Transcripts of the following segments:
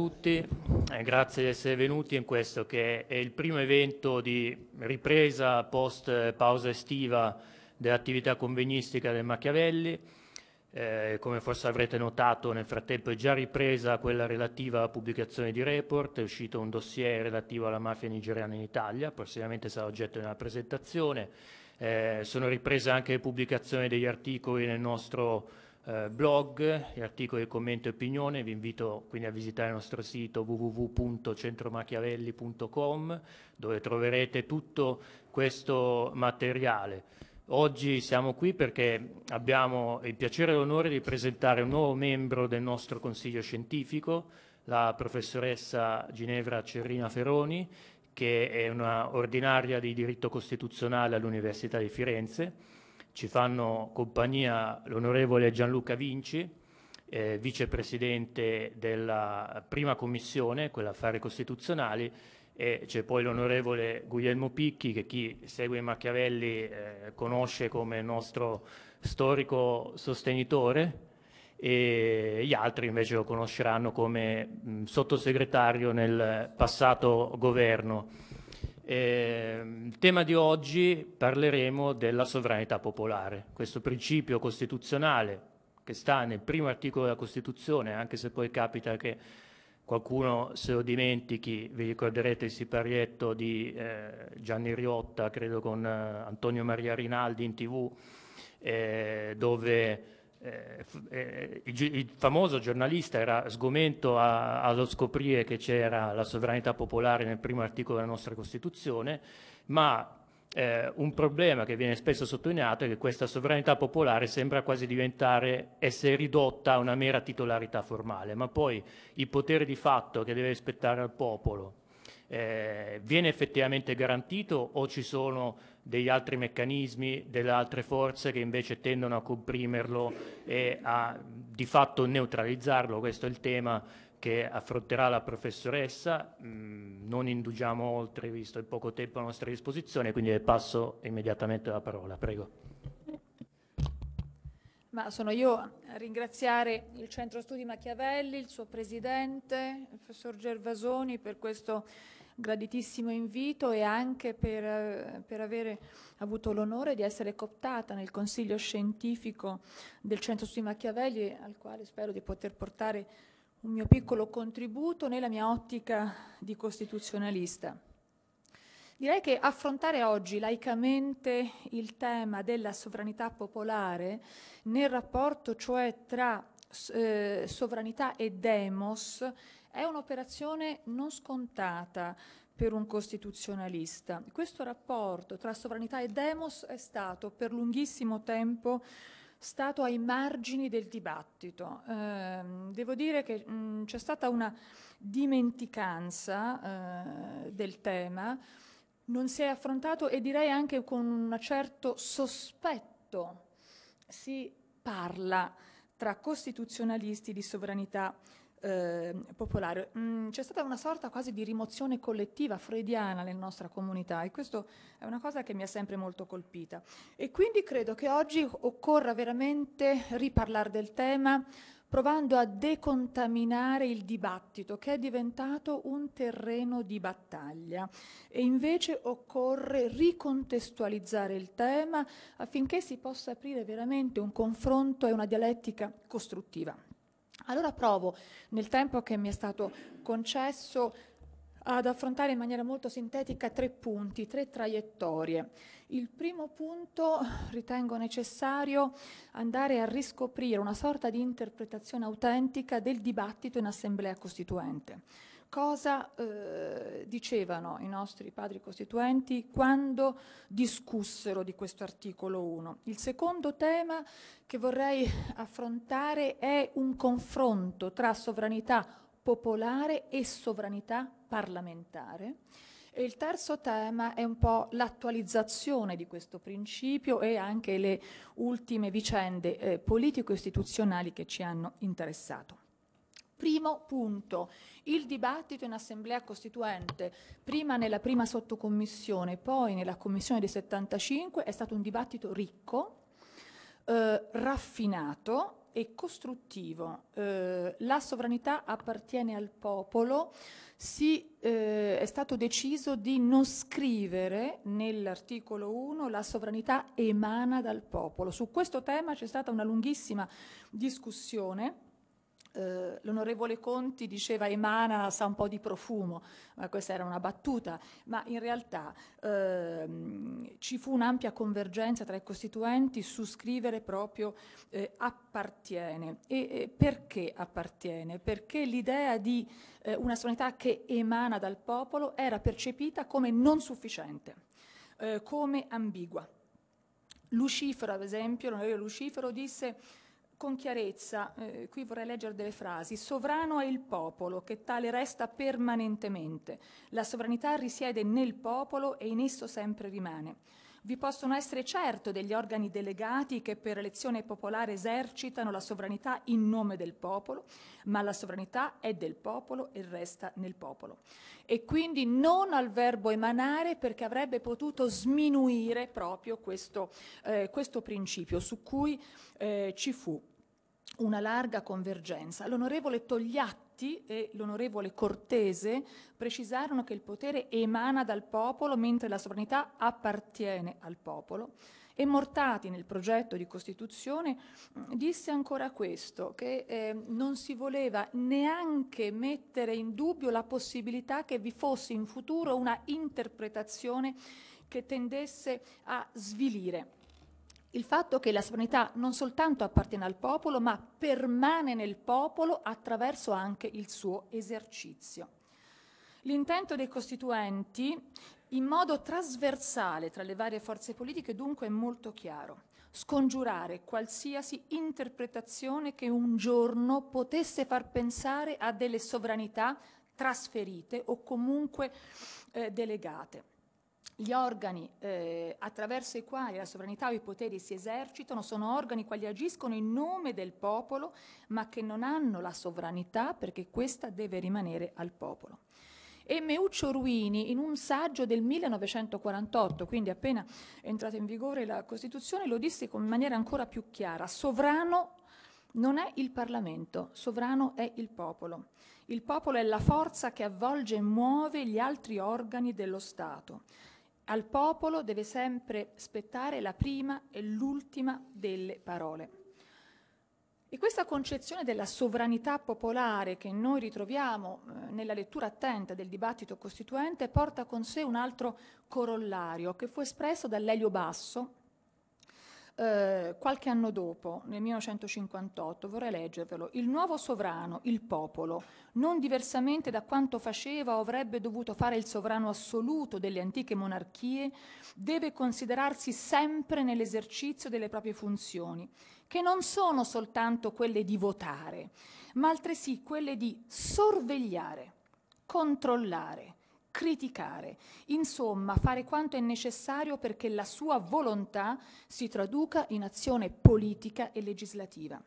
a tutti, eh, grazie di essere venuti in questo che è il primo evento di ripresa post pausa estiva dell'attività convegnistica del Machiavelli. Eh, come forse avrete notato nel frattempo è già ripresa quella relativa alla pubblicazione di report, è uscito un dossier relativo alla mafia nigeriana in Italia, prossimamente sarà oggetto di una presentazione. Eh, sono riprese anche le pubblicazioni degli articoli nel nostro eh, blog, articoli, commenti e opinione, vi invito quindi a visitare il nostro sito www.centromachiavelli.com dove troverete tutto questo materiale. Oggi siamo qui perché abbiamo il piacere e l'onore di presentare un nuovo membro del nostro consiglio scientifico, la professoressa Ginevra Cerrina Feroni, che è una ordinaria di diritto costituzionale all'Università di Firenze ci fanno compagnia l'onorevole Gianluca Vinci, eh, vicepresidente della prima commissione, quella affari costituzionali, e c'è poi l'onorevole Guglielmo Picchi che chi segue Machiavelli eh, conosce come nostro storico sostenitore e gli altri invece lo conosceranno come mh, sottosegretario nel passato governo. Eh, il tema di oggi parleremo della sovranità popolare, questo principio costituzionale che sta nel primo articolo della Costituzione, anche se poi capita che qualcuno se lo dimentichi, vi ricorderete il siparietto di eh, Gianni Riotta, credo con eh, Antonio Maria Rinaldi in tv, eh, dove eh, eh, il, il, famoso giornalista era sgomento a, allo scoprire che c'era la sovranità popolare nel primo articolo della nostra Costituzione, ma eh, un problema che viene spesso sottolineato è che questa sovranità popolare sembra quasi diventare, essere ridotta a una mera titolarità formale, ma poi il potere di fatto che deve rispettare al popolo, eh, viene effettivamente garantito o ci sono degli altri meccanismi, delle altre forze che invece tendono a comprimerlo e a di fatto neutralizzarlo? Questo è il tema che affronterà la professoressa, mm, non indugiamo oltre visto il poco tempo a nostra disposizione, quindi le passo immediatamente la parola, prego. Ma sono io a ringraziare il Centro Studi Machiavelli, il suo presidente, il professor Gervasoni per questo graditissimo invito e anche per, per avere avuto l'onore di essere cooptata nel consiglio scientifico del Centro sui Machiavelli, al quale spero di poter portare un mio piccolo contributo nella mia ottica di costituzionalista. Direi che affrontare oggi laicamente il tema della sovranità popolare nel rapporto cioè tra eh, sovranità e demos è un'operazione non scontata per un costituzionalista. Questo rapporto tra sovranità e demos è stato per lunghissimo tempo stato ai margini del dibattito. Eh, devo dire che c'è stata una dimenticanza eh, del tema, non si è affrontato e direi anche con un certo sospetto si parla tra costituzionalisti di sovranità e eh, popolare. Mm, c'è stata una sorta quasi di rimozione collettiva freudiana nella nostra comunità e questa è una cosa che mi ha sempre molto colpita. E quindi credo che oggi occorra veramente riparlare del tema provando a decontaminare il dibattito che è diventato un terreno di battaglia e invece occorre ricontestualizzare il tema affinché si possa aprire veramente un confronto e una dialettica costruttiva. Allora provo, nel tempo che mi è stato concesso, ad affrontare in maniera molto sintetica tre punti, tre traiettorie. Il primo punto ritengo necessario andare a riscoprire una sorta di interpretazione autentica del dibattito in assemblea costituente cosa eh, dicevano i nostri padri costituenti quando discussero di questo articolo 1. Il secondo tema che vorrei affrontare è un confronto tra sovranità popolare e sovranità parlamentare. E il terzo tema è un po' l'attualizzazione di questo principio e anche le ultime vicende eh, politico-istituzionali che ci hanno interessato. Primo punto, il dibattito in assemblea costituente, prima nella prima sottocommissione, poi nella commissione dei 75, è stato un dibattito ricco, eh, raffinato e costruttivo. Eh, la sovranità appartiene al popolo, si, eh, è stato deciso di non scrivere nell'articolo 1 la sovranità emana dal popolo. Su questo tema c'è stata una lunghissima discussione eh, l'onorevole Conti diceva emana, sa un po' di profumo, ma questa era una battuta, ma in realtà ehm, ci fu un'ampia convergenza tra i costituenti su scrivere proprio eh, appartiene. E, e, perché appartiene? Perché l'idea di eh, una sovranità che emana dal popolo era percepita come non sufficiente, eh, come ambigua. Lucifero, ad esempio, l'onorevole Lucifero disse con chiarezza, eh, qui vorrei leggere delle frasi, sovrano è il popolo, che tale resta permanentemente. La sovranità risiede nel popolo e in esso sempre rimane vi possono essere certo degli organi delegati che per elezione popolare esercitano la sovranità in nome del popolo, ma la sovranità è del popolo e resta nel popolo. E quindi non al verbo emanare perché avrebbe potuto sminuire proprio questo, eh, questo principio su cui eh, ci fu una larga convergenza. L'onorevole Togliatti Moratti e l'onorevole Cortese precisarono che il potere emana dal popolo mentre la sovranità appartiene al popolo. E Mortati nel progetto di Costituzione disse ancora questo, che eh, non si voleva neanche mettere in dubbio la possibilità che vi fosse in futuro una interpretazione che tendesse a svilire il fatto che la sovranità non soltanto appartiene al popolo, ma permane nel popolo attraverso anche il suo esercizio. L'intento dei costituenti in modo trasversale tra le varie forze politiche dunque è molto chiaro scongiurare qualsiasi interpretazione che un giorno potesse far pensare a delle sovranità trasferite o comunque eh, delegate gli organi eh, attraverso i quali la sovranità o i poteri si esercitano sono organi quali agiscono in nome del popolo, ma che non hanno la sovranità perché questa deve rimanere al popolo. E Meuccio Ruini, in un saggio del 1948, quindi appena è entrata in vigore la Costituzione, lo disse in maniera ancora più chiara, sovrano non è il Parlamento, sovrano è il popolo. Il popolo è la forza che avvolge e muove gli altri organi dello Stato. Al popolo deve sempre spettare la prima e l'ultima delle parole. E questa concezione della sovranità popolare che noi ritroviamo eh, nella lettura attenta del dibattito costituente porta con sé un altro corollario che fu espresso dall'Elio Basso eh, qualche anno dopo, nel 1958, vorrei leggervelo, il nuovo sovrano, il popolo, non diversamente da quanto faceva o avrebbe dovuto fare il sovrano assoluto delle antiche monarchie, deve considerarsi sempre nell'esercizio delle proprie funzioni, che non sono soltanto quelle di votare, ma altresì quelle di sorvegliare, controllare, criticare, insomma fare quanto è necessario perché la sua volontà si traduca in azione politica e legislativa.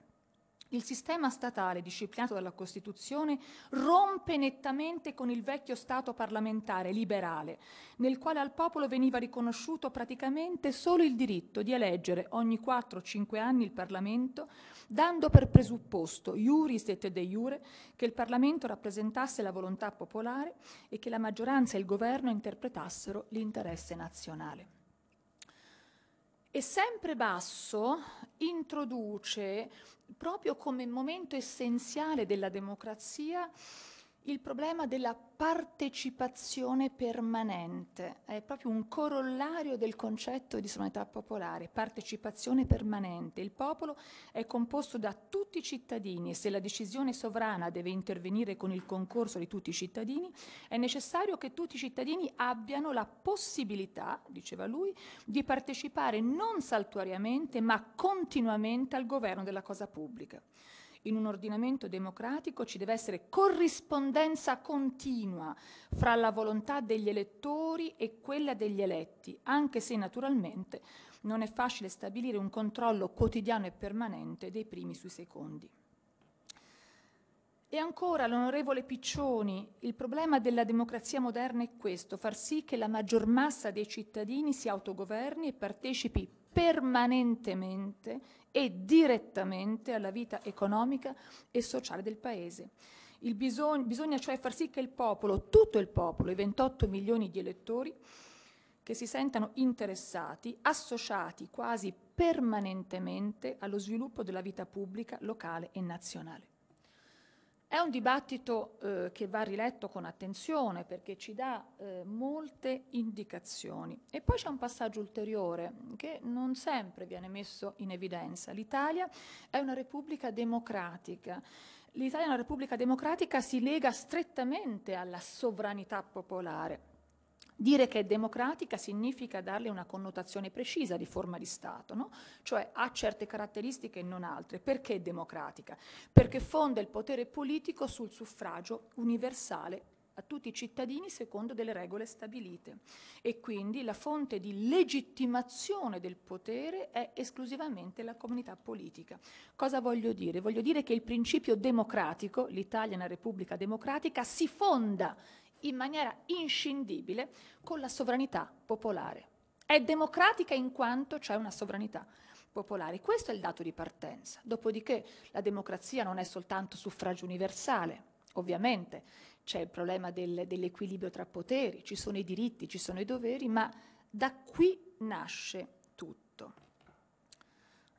Il sistema statale disciplinato dalla Costituzione rompe nettamente con il vecchio Stato parlamentare liberale, nel quale al popolo veniva riconosciuto praticamente solo il diritto di eleggere ogni 4-5 anni il Parlamento, dando per presupposto, iuris et de iure, che il Parlamento rappresentasse la volontà popolare e che la maggioranza e il governo interpretassero l'interesse nazionale. E sempre Basso introduce, proprio come momento essenziale della democrazia, il problema della partecipazione permanente, è proprio un corollario del concetto di sovranità popolare, partecipazione permanente. Il popolo è composto da tutti i cittadini e se la decisione sovrana deve intervenire con il concorso di tutti i cittadini, è necessario che tutti i cittadini abbiano la possibilità, diceva lui, di partecipare non saltuariamente ma continuamente al governo della cosa pubblica in un ordinamento democratico ci deve essere corrispondenza continua fra la volontà degli elettori e quella degli eletti, anche se naturalmente non è facile stabilire un controllo quotidiano e permanente dei primi sui secondi. E ancora l'onorevole Piccioni, il problema della democrazia moderna è questo, far sì che la maggior massa dei cittadini si autogoverni e partecipi permanentemente e direttamente alla vita economica e sociale del Paese. Bisog- bisogna cioè far sì che il popolo, tutto il popolo, i 28 milioni di elettori, che si sentano interessati, associati quasi permanentemente allo sviluppo della vita pubblica, locale e nazionale. È un dibattito eh, che va riletto con attenzione perché ci dà eh, molte indicazioni. E poi c'è un passaggio ulteriore che non sempre viene messo in evidenza. L'Italia è una repubblica democratica. L'Italia è una repubblica democratica si lega strettamente alla sovranità popolare. Dire che è democratica significa darle una connotazione precisa di forma di Stato, no? cioè ha certe caratteristiche e non altre. Perché è democratica? Perché fonda il potere politico sul suffragio universale a tutti i cittadini secondo delle regole stabilite e quindi la fonte di legittimazione del potere è esclusivamente la comunità politica. Cosa voglio dire? Voglio dire che il principio democratico, l'Italia è una repubblica democratica, si fonda in maniera inscindibile con la sovranità popolare. È democratica in quanto c'è una sovranità popolare. Questo è il dato di partenza. Dopodiché la democrazia non è soltanto suffragio universale, ovviamente c'è il problema del, dell'equilibrio tra poteri, ci sono i diritti, ci sono i doveri, ma da qui nasce tutto.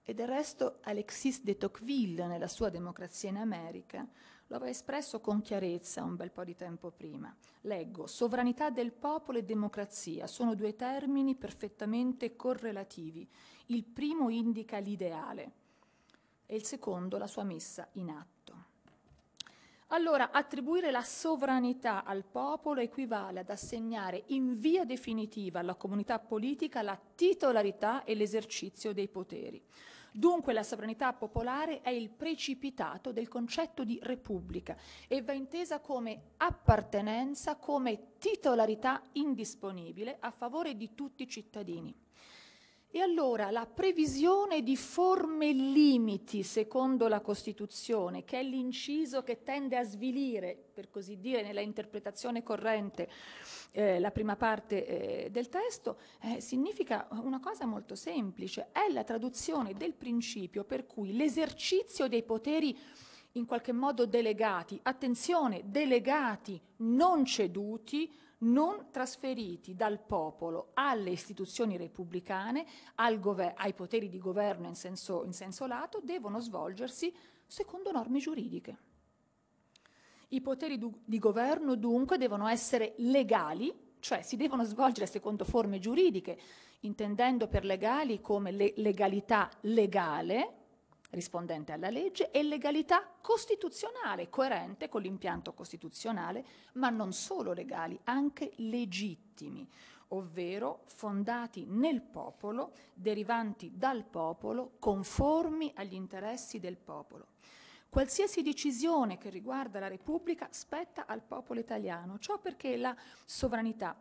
E del resto Alexis de Tocqueville nella sua Democrazia in America lo aveva espresso con chiarezza un bel po' di tempo prima. Leggo, sovranità del popolo e democrazia sono due termini perfettamente correlativi. Il primo indica l'ideale e il secondo la sua messa in atto. Allora, attribuire la sovranità al popolo equivale ad assegnare in via definitiva alla comunità politica la titolarità e l'esercizio dei poteri. Dunque la sovranità popolare è il precipitato del concetto di repubblica e va intesa come appartenenza, come titolarità indisponibile a favore di tutti i cittadini. E allora la previsione di forme limiti secondo la Costituzione, che è l'inciso che tende a svilire, per così dire, nella interpretazione corrente eh, la prima parte eh, del testo, eh, significa una cosa molto semplice, è la traduzione del principio per cui l'esercizio dei poteri in qualche modo delegati, attenzione, delegati non ceduti, non trasferiti dal popolo alle istituzioni repubblicane, al gover- ai poteri di governo in senso, in senso lato, devono svolgersi secondo norme giuridiche. I poteri du- di governo dunque devono essere legali, cioè si devono svolgere secondo forme giuridiche, intendendo per legali come le- legalità legale, rispondente alla legge e legalità costituzionale, coerente con l'impianto costituzionale, ma non solo legali, anche legittimi, ovvero fondati nel popolo, derivanti dal popolo, conformi agli interessi del popolo. Qualsiasi decisione che riguarda la Repubblica spetta al popolo italiano, ciò perché la sovranità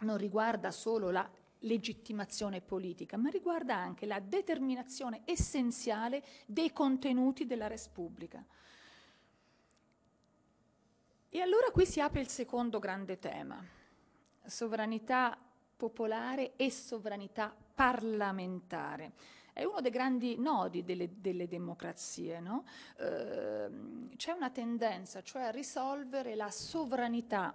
non riguarda solo la legittimazione politica, ma riguarda anche la determinazione essenziale dei contenuti della res pubblica. E allora qui si apre il secondo grande tema, sovranità popolare e sovranità parlamentare. È uno dei grandi nodi delle, delle democrazie. No? Eh, c'è una tendenza, cioè a risolvere la sovranità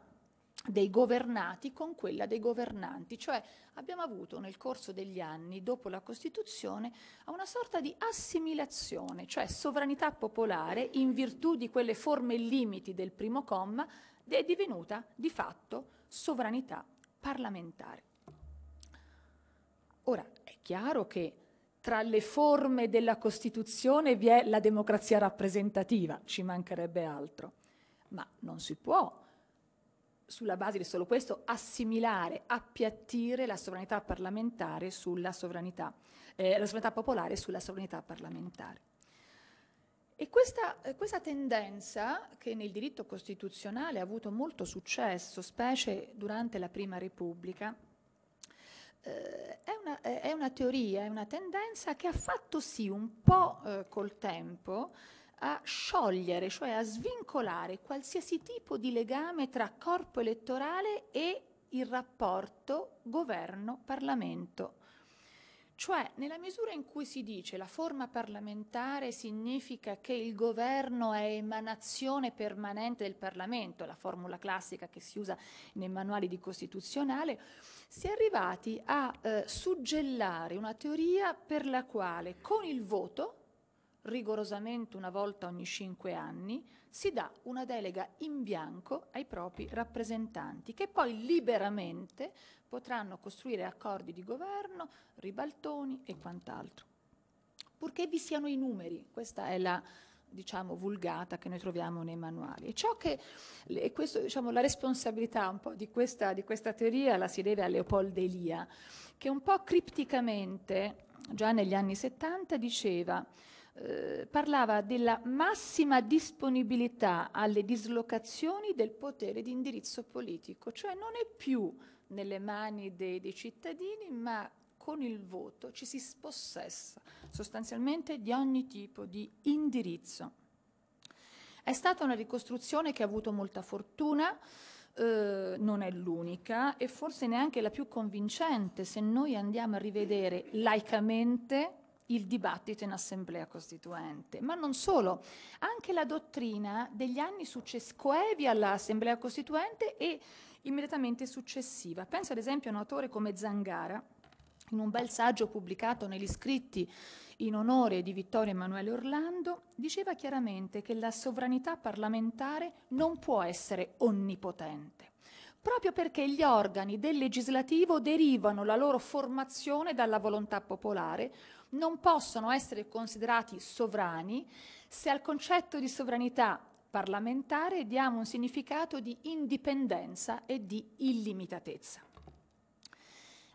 dei governati con quella dei governanti, cioè abbiamo avuto nel corso degli anni, dopo la Costituzione, una sorta di assimilazione, cioè sovranità popolare in virtù di quelle forme e limiti del primo comma, è divenuta di fatto sovranità parlamentare. Ora, è chiaro che tra le forme della Costituzione vi è la democrazia rappresentativa, ci mancherebbe altro, ma non si può sulla base di solo questo, assimilare, appiattire la sovranità parlamentare sulla sovranità, eh, la sovranità popolare sulla sovranità parlamentare. E questa, eh, questa, tendenza, che nel diritto costituzionale ha avuto molto successo, specie durante la Prima Repubblica, eh, è, una, è, una, teoria, è una tendenza che ha fatto sì un po' eh, col tempo a sciogliere, cioè a svincolare qualsiasi tipo di legame tra corpo elettorale e il rapporto governo-parlamento. Cioè, nella misura in cui si dice la forma parlamentare significa che il governo è emanazione permanente del Parlamento, la formula classica che si usa nei manuali di costituzionale, si è arrivati a eh, suggellare una teoria per la quale con il voto rigorosamente una volta ogni cinque anni, si dà una delega in bianco ai propri rappresentanti, che poi liberamente potranno costruire accordi di governo, ribaltoni e quant'altro. Purché vi siano i numeri, questa è la diciamo vulgata che noi troviamo nei manuali. E ciò che, e questo, diciamo, la responsabilità un po' di questa, di questa teoria la si deve a Leopold Elia, che un po' cripticamente, già negli anni 70, diceva eh, parlava della massima disponibilità alle dislocazioni del potere di indirizzo politico, cioè non è più nelle mani dei, dei cittadini, ma con il voto ci si spossessa sostanzialmente di ogni tipo di indirizzo. È stata una ricostruzione che ha avuto molta fortuna, eh, non è l'unica e forse neanche la più convincente se noi andiamo a rivedere laicamente il dibattito in assemblea costituente, ma non solo, anche la dottrina degli anni successivi all'assemblea costituente e immediatamente successiva. Penso ad esempio a un autore come Zangara, in un bel saggio pubblicato negli scritti in onore di Vittorio Emanuele Orlando, diceva chiaramente che la sovranità parlamentare non può essere onnipotente, proprio perché gli organi del legislativo derivano la loro formazione dalla volontà popolare, non possono essere considerati sovrani se al concetto di sovranità parlamentare diamo un significato di indipendenza e di illimitatezza.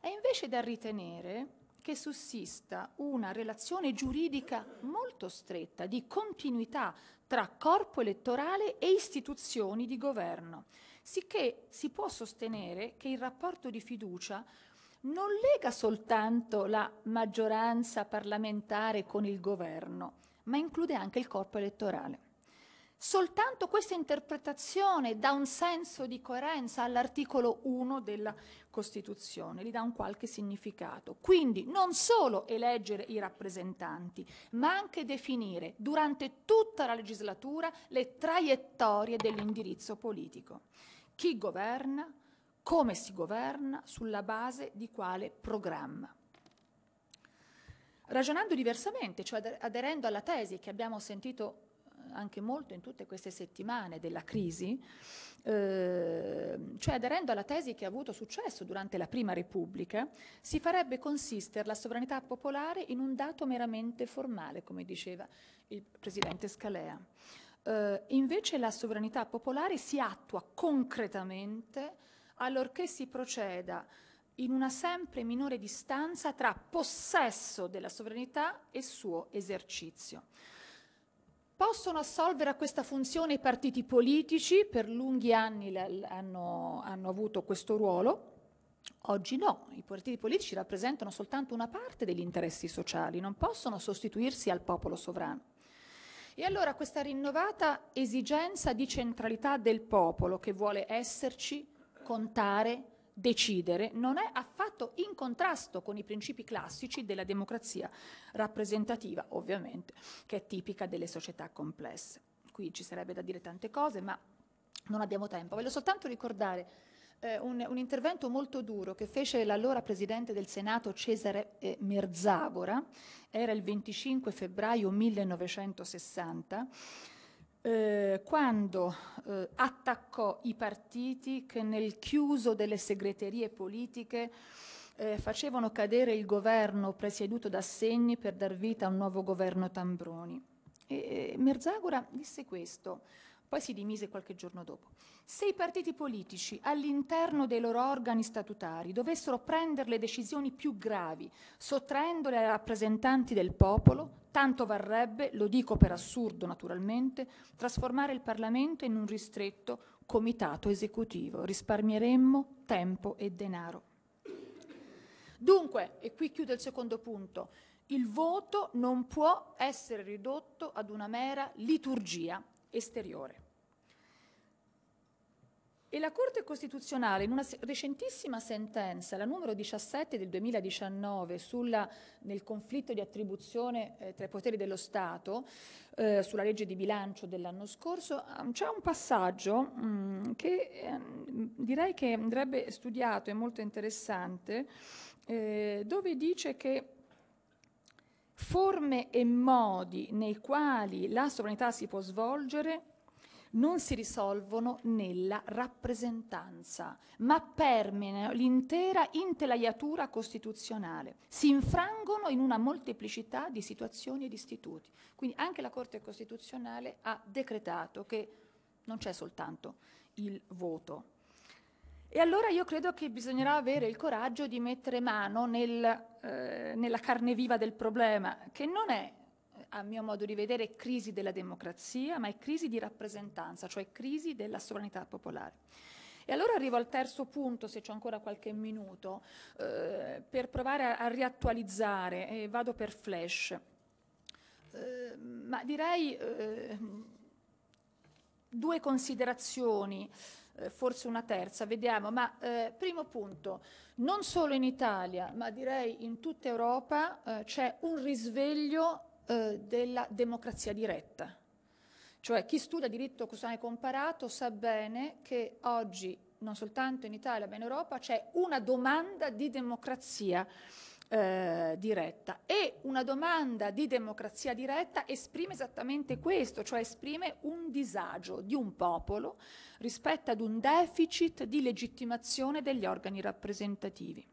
È invece da ritenere che sussista una relazione giuridica molto stretta di continuità tra corpo elettorale e istituzioni di governo, sicché si può sostenere che il rapporto di fiducia non lega soltanto la maggioranza parlamentare con il governo, ma include anche il corpo elettorale. Soltanto questa interpretazione dà un senso di coerenza all'articolo 1 della Costituzione, gli dà un qualche significato. Quindi non solo eleggere i rappresentanti, ma anche definire durante tutta la legislatura le traiettorie dell'indirizzo politico. Chi governa, come si governa, sulla base di quale programma. Ragionando diversamente, cioè aderendo alla tesi che abbiamo sentito eh, anche molto in tutte queste settimane della crisi, eh, cioè aderendo alla tesi che ha avuto successo durante la Prima Repubblica, si farebbe consistere la sovranità popolare in un dato meramente formale, come diceva il Presidente Scalea. Eh, invece la sovranità popolare si attua concretamente allorché si proceda in una sempre minore distanza tra possesso della sovranità e suo esercizio. Possono assolvere a questa funzione i partiti politici, per lunghi anni hanno, hanno avuto questo ruolo, Oggi no, i partiti politici rappresentano soltanto una parte degli interessi sociali, non possono sostituirsi al popolo sovrano. E allora questa rinnovata esigenza di centralità del popolo che vuole esserci contare, decidere non è affatto in contrasto con i principi classici della democrazia rappresentativa, ovviamente, che è tipica delle società complesse. Qui ci sarebbe da dire tante cose, ma non abbiamo tempo. Voglio soltanto ricordare eh, un, un, intervento molto duro che fece l'allora presidente del Senato Cesare eh, Merzagora, era il 25 febbraio 1960 eh, quando eh, attaccò i partiti che nel chiuso delle segreterie politiche eh, facevano cadere il governo presieduto da Segni per dar vita a un nuovo governo Tambroni. E, e Merzagora disse questo, poi si dimise qualche giorno dopo. Se i partiti politici all'interno dei loro organi statutari dovessero prendere le decisioni più gravi, sottraendole ai rappresentanti del popolo, tanto varrebbe, lo dico per assurdo naturalmente, trasformare il Parlamento in un ristretto comitato esecutivo. Risparmieremmo tempo e denaro. Dunque, e qui chiudo il secondo punto, il voto non può essere ridotto ad una mera liturgia esteriore. E la Corte Costituzionale, in una recentissima sentenza, la numero 17 del 2019, sulla, nel conflitto di attribuzione eh, tra i poteri dello Stato, eh, sulla legge di bilancio dell'anno scorso, mm, c'è un passaggio mh, mm, che eh, direi che andrebbe studiato, è molto interessante, eh, dove dice che forme e modi nei quali la sovranità si può svolgere non si risolvono nella rappresentanza, ma permeano l'intera intelaiatura costituzionale, si infrangono in una molteplicità di situazioni ed istituti. Quindi anche la Corte Costituzionale ha decretato che non c'è soltanto il voto, e allora io credo che bisognerà avere il coraggio di mettere mano nel, eh, nella carne viva del problema, che non è, a mio modo di vedere, crisi della democrazia, ma è crisi di rappresentanza, cioè crisi della sovranità popolare. E allora arrivo al terzo punto, se c'è ancora qualche minuto, eh, per provare a, a riattualizzare, e eh, vado per flash. Eh, ma direi eh, due considerazioni eh, forse una terza, vediamo, ma eh, primo punto, non solo in Italia, ma direi in tutta Europa eh, c'è un risveglio eh, della democrazia diretta. Cioè chi studia diritto costituzionale comparato sa bene che oggi, non soltanto in Italia ma in Europa, c'è una domanda di democrazia eh, diretta. E una domanda di democrazia diretta esprime esattamente questo, cioè esprime un disagio di un popolo rispetto ad un deficit di legittimazione degli organi rappresentativi.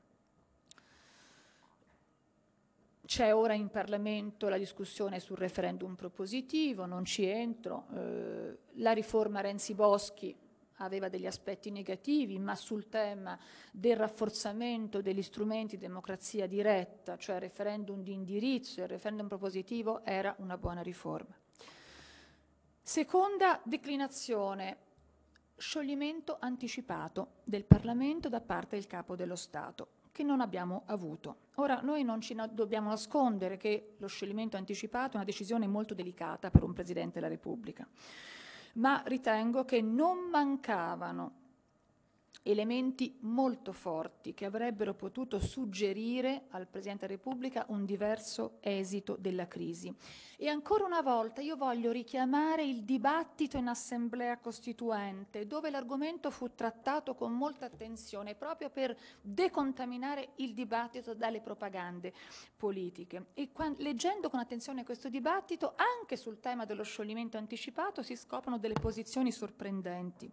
C'è ora in Parlamento la discussione sul referendum propositivo, non ci entro, eh, la riforma Renzi-Boschi aveva degli aspetti negativi, ma sul tema del rafforzamento degli strumenti di democrazia diretta, cioè referendum di indirizzo e referendum propositivo, era una buona riforma. Seconda declinazione, scioglimento anticipato del Parlamento da parte del Capo dello Stato che non abbiamo avuto. Ora, noi non ci dobbiamo nascondere che lo scioglimento anticipato è una decisione molto delicata per un Presidente della Repubblica ma ritengo che non mancavano elementi molto forti che avrebbero potuto suggerire al Presidente della Repubblica un diverso esito della crisi. E ancora una volta io voglio richiamare il dibattito in Assemblea Costituente, dove l'argomento fu trattato con molta attenzione proprio per decontaminare il dibattito dalle propagande politiche. E quando, leggendo con attenzione questo dibattito, anche sul tema dello scioglimento anticipato si scoprono delle posizioni sorprendenti.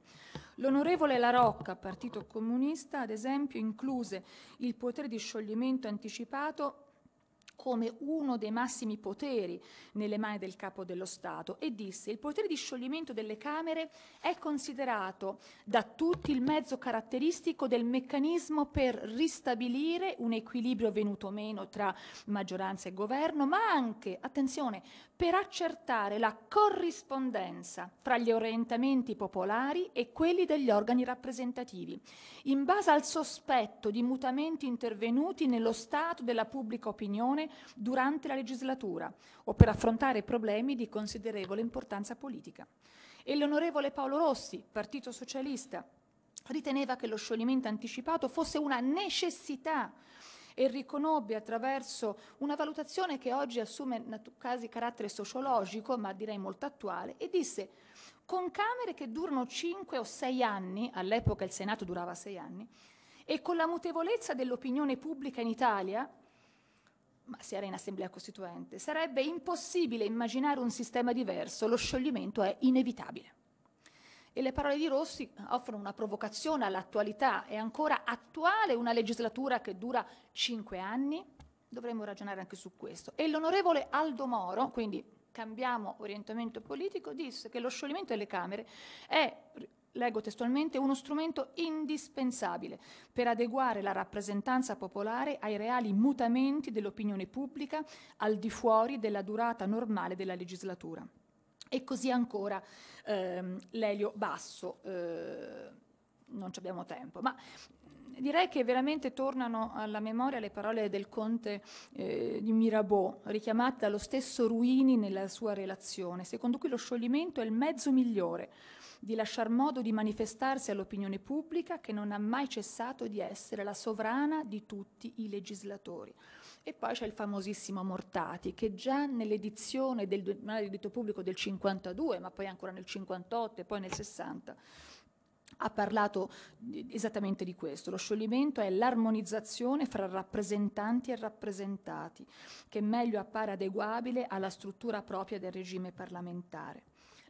L'onorevole La Rocca, Partito Comunista, ad esempio, incluse il potere di scioglimento anticipato come uno dei massimi poteri nelle mani del capo dello Stato e disse il potere di scioglimento delle Camere è considerato da tutti il mezzo caratteristico del meccanismo per ristabilire un equilibrio venuto meno tra maggioranza e governo, ma anche, attenzione, per accertare la corrispondenza tra gli orientamenti popolari e quelli degli organi rappresentativi, in base al sospetto di mutamenti intervenuti nello stato della pubblica opinione durante la legislatura o per affrontare problemi di considerevole importanza politica. E l'onorevole Paolo Rossi, Partito Socialista, riteneva che lo scioglimento anticipato fosse una necessità e riconobbe attraverso una valutazione che oggi assume quasi carattere sociologico, ma direi molto attuale, e disse con Camere che durano 5 o 6 anni, all'epoca il Senato durava 6 anni, e con la mutevolezza dell'opinione pubblica in Italia, ma si era in assemblea costituente, sarebbe impossibile immaginare un sistema diverso, lo scioglimento è inevitabile. E le parole di Rossi offrono una provocazione all'attualità, è ancora attuale una legislatura che dura cinque anni? Dovremmo ragionare anche su questo. E l'onorevole Aldo Moro, quindi cambiamo orientamento politico, disse che lo scioglimento delle Camere è leggo testualmente, uno strumento indispensabile per adeguare la rappresentanza popolare ai reali mutamenti dell'opinione pubblica al di fuori della durata normale della legislatura. E così ancora ehm, l'elio basso, eh, non abbiamo tempo, ma direi che veramente tornano alla memoria le parole del conte eh, di Mirabeau, richiamate dallo stesso Ruini nella sua relazione, secondo cui lo scioglimento è il mezzo migliore di lasciar modo di manifestarsi all'opinione pubblica che non ha mai cessato di essere la sovrana di tutti i legislatori. E poi c'è il famosissimo Mortati, che già nell'edizione del Giornale di Diritto Pubblico del 52, ma poi ancora nel 58 e poi nel 60, ha parlato esattamente di questo. Lo scioglimento è l'armonizzazione fra rappresentanti e rappresentati, che meglio appare adeguabile alla struttura propria del regime parlamentare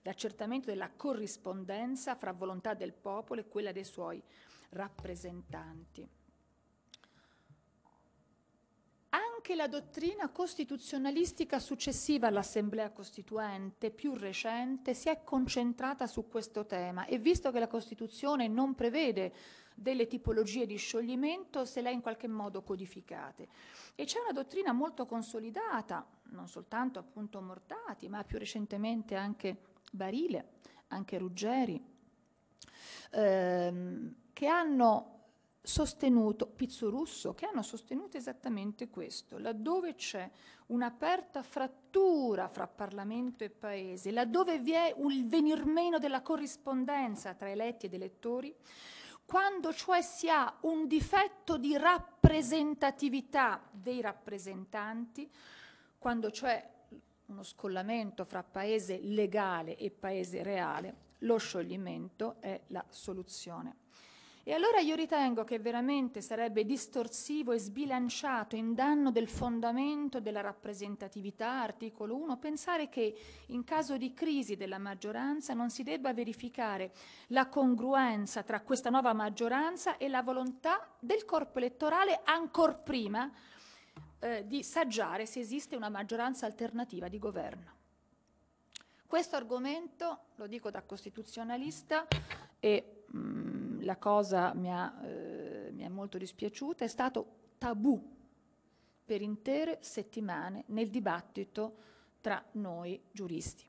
l'accertamento della corrispondenza fra volontà del popolo e quella dei suoi rappresentanti. Anche la dottrina costituzionalistica successiva all'Assemblea Costituente, più recente, si è concentrata su questo tema e visto che la Costituzione non prevede delle tipologie di scioglimento, se le ha in qualche modo codificate. E c'è una dottrina molto consolidata, non soltanto appunto Mortati, ma più recentemente anche Barile, anche Ruggeri, ehm, che hanno sostenuto, Pizzo Russo, che hanno sostenuto esattamente questo, laddove c'è un'aperta frattura fra Parlamento e Paese, laddove vi è un venir meno della corrispondenza tra eletti ed elettori, quando cioè si ha un difetto di rappresentatività dei rappresentanti, quando cioè uno scollamento fra paese legale e paese reale, lo scioglimento è la soluzione. E allora io ritengo che veramente sarebbe distorsivo e sbilanciato in danno del fondamento della rappresentatività, articolo 1, pensare che in caso di crisi della maggioranza non si debba verificare la congruenza tra questa nuova maggioranza e la volontà del corpo elettorale ancor prima eh, di saggiare se esiste una maggioranza alternativa di governo. Questo argomento, lo dico da costituzionalista, e mh, mm, la cosa mi, ha, eh, mi è molto dispiaciuta, è stato tabù per intere settimane nel dibattito tra noi giuristi.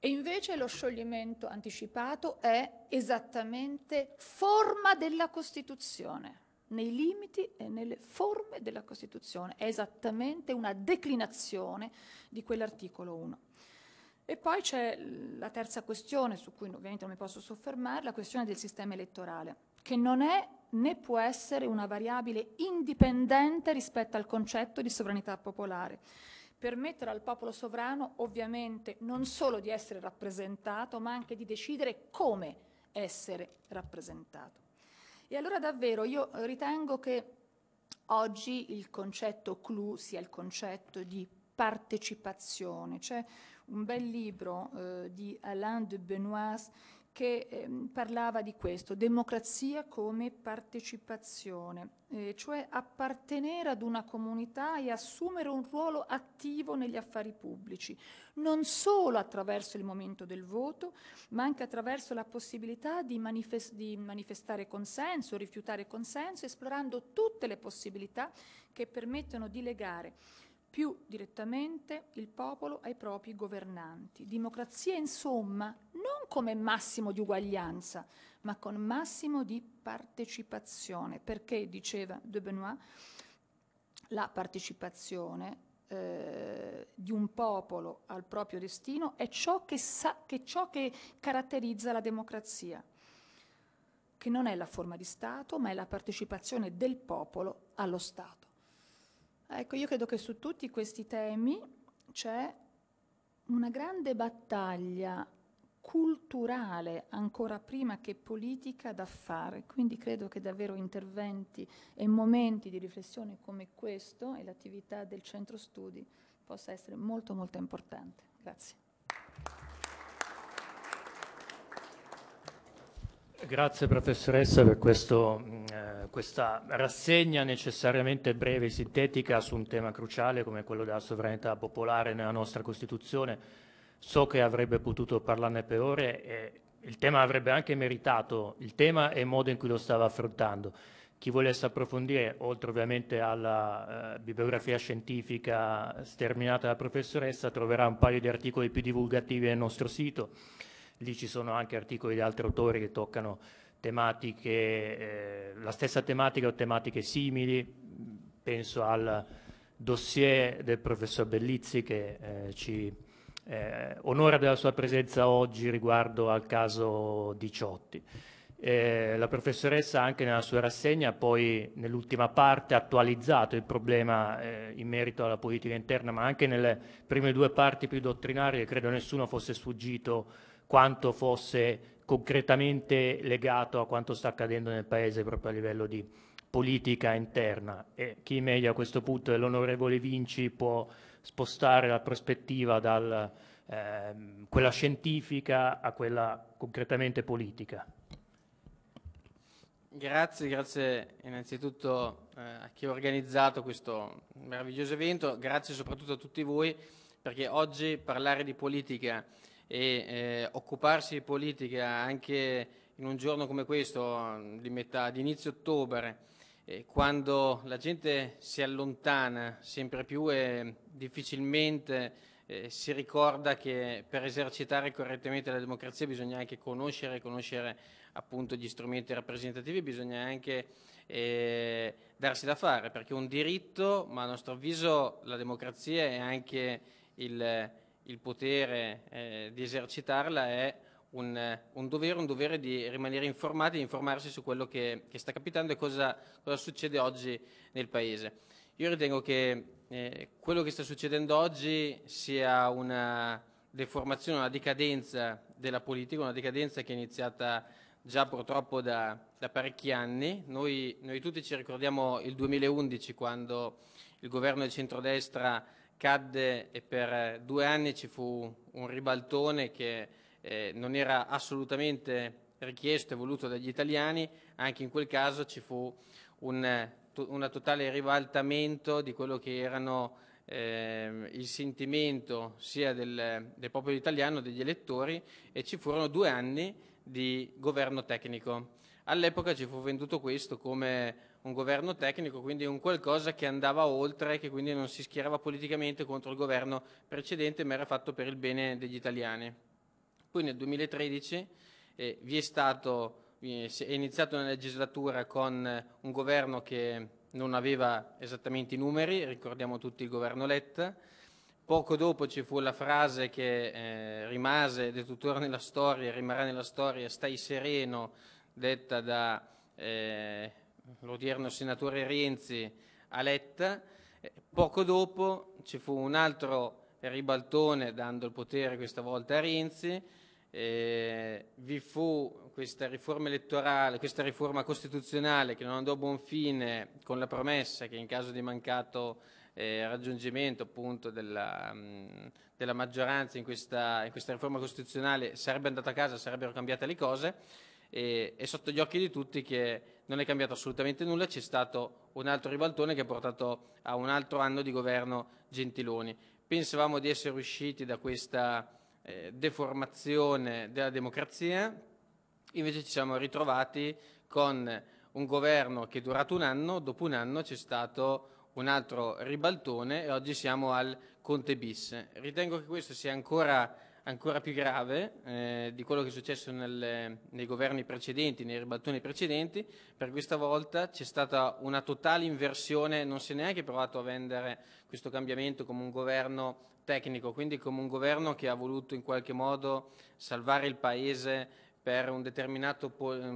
E invece lo scioglimento anticipato è esattamente forma della Costituzione nei limiti e nelle forme della Costituzione. È esattamente una declinazione di quell'articolo 1. E poi c'è la terza questione, su cui ovviamente non mi posso soffermare, la questione del sistema elettorale, che non è né può essere una variabile indipendente rispetto al concetto di sovranità popolare. Permettere al popolo sovrano ovviamente non solo di essere rappresentato, ma anche di decidere come essere rappresentato. E allora davvero io eh, ritengo che oggi il concetto clou sia il concetto di partecipazione. C'è un bel libro eh, di Alain de Benoist che ehm, parlava di questo, democrazia come partecipazione, eh, cioè appartenere ad una comunità e assumere un ruolo attivo negli affari pubblici, non solo attraverso il momento del voto, ma anche attraverso la possibilità di, manifest- di manifestare consenso, rifiutare consenso, esplorando tutte le possibilità che permettono di legare più direttamente il popolo ai propri governanti. Democrazia, insomma, non come massimo di uguaglianza, ma con massimo di partecipazione, perché, diceva De Benoit, la partecipazione eh, di un popolo al proprio destino è ciò che, sa, che ciò che caratterizza la democrazia, che non è la forma di Stato, ma è la partecipazione del popolo allo Stato. Ecco, io credo che su tutti questi temi c'è una grande battaglia culturale ancora prima che politica da fare, quindi credo che davvero interventi e momenti di riflessione come questo e l'attività del centro studi possa essere molto molto importante. Grazie. Grazie professoressa per questo questa rassegna necessariamente breve e sintetica su un tema cruciale come quello della sovranità popolare nella nostra Costituzione. So che avrebbe potuto parlarne per ore e il tema avrebbe anche meritato il tema e il modo in cui lo stava affrontando. Chi volesse approfondire, oltre ovviamente alla eh, bibliografia scientifica sterminata dalla professoressa, troverà un paio di articoli più divulgativi nel nostro sito. Lì ci sono anche articoli di altri autori che toccano tematiche, eh, la stessa tematica o tematiche simili, penso al dossier del professor Bellizzi che eh, ci eh, onora della sua presenza oggi riguardo al caso Diciotti. Eh, la professoressa anche nella sua rassegna poi nell'ultima parte ha attualizzato il problema eh, in merito alla politica interna, ma anche nelle prime due parti più dottrinarie credo nessuno fosse sfuggito quanto fosse concretamente legato a quanto sta accadendo nel Paese proprio a livello di politica interna e chi meglio a questo punto è l'onorevole Vinci può spostare la prospettiva da eh, quella scientifica a quella concretamente politica. Grazie, grazie innanzitutto eh, a chi ha organizzato questo meraviglioso evento, grazie soprattutto a tutti voi perché oggi parlare di politica e eh, occuparsi di politica anche in un giorno come questo, di metà, di inizio ottobre, eh, quando la gente si allontana sempre più e difficilmente eh, si ricorda che per esercitare correttamente la democrazia bisogna anche conoscere, conoscere appunto gli strumenti rappresentativi, bisogna anche eh, darsi da fare, perché è un diritto, ma a nostro avviso la democrazia è anche il il potere eh, di esercitarla è un, eh, un, dovere, un dovere di rimanere informati, di informarsi su quello che, che sta capitando e cosa, cosa, succede oggi nel Paese. Io ritengo che eh, quello che sta succedendo oggi sia una deformazione, una decadenza della politica, una decadenza che è iniziata già purtroppo da, da parecchi anni. Noi, noi tutti ci ricordiamo il 2011 quando il governo del centrodestra cadde e per eh, due anni ci fu un ribaltone che eh, non era assolutamente richiesto e voluto dagli italiani, anche in quel caso ci fu un eh, una totale ribaltamento di quello che erano eh, il sentimento sia del, del popolo italiano, degli elettori e ci furono due anni di governo tecnico. All'epoca ci fu venduto questo come un governo tecnico, quindi un qualcosa che andava oltre, che quindi non si schierava politicamente contro il governo precedente, ma era fatto per il bene degli italiani. Poi nel 2013 eh, è, stato, eh, è iniziata una legislatura con eh, un governo che non aveva esattamente i numeri, ricordiamo tutti il governo Letta, Poco dopo ci fu la frase che eh, rimase ed è tuttora nella storia, rimarrà nella storia, stai sereno, detta da eh, l'odierno senatore Rienzi a Letta, eh, poco dopo ci fu un altro ribaltone dando il potere questa volta a Renzi, eh, vi fu questa riforma elettorale, questa riforma costituzionale che non andò a buon fine con la promessa che in caso di mancato eh, raggiungimento appunto della, mh, della maggioranza in questa, in questa riforma costituzionale sarebbe andata a casa, sarebbero cambiate le cose e, è sotto gli occhi di tutti che non è cambiato assolutamente nulla, c'è stato un altro ribaltone che ha portato a un altro anno di governo Gentiloni. Pensavamo di essere usciti da questa eh, deformazione della democrazia, invece ci siamo ritrovati con un governo che è durato un anno, dopo un anno c'è stato un altro ribaltone e oggi siamo al Conte bis. Ritengo che questo sia ancora ancora più grave eh, di quello che è successo nel, nei governi precedenti, nei ribaltoni precedenti, per questa volta c'è stata una totale inversione, non si è neanche provato a vendere questo cambiamento come un governo tecnico, quindi come un governo che ha voluto in qualche modo salvare il Paese per un determinato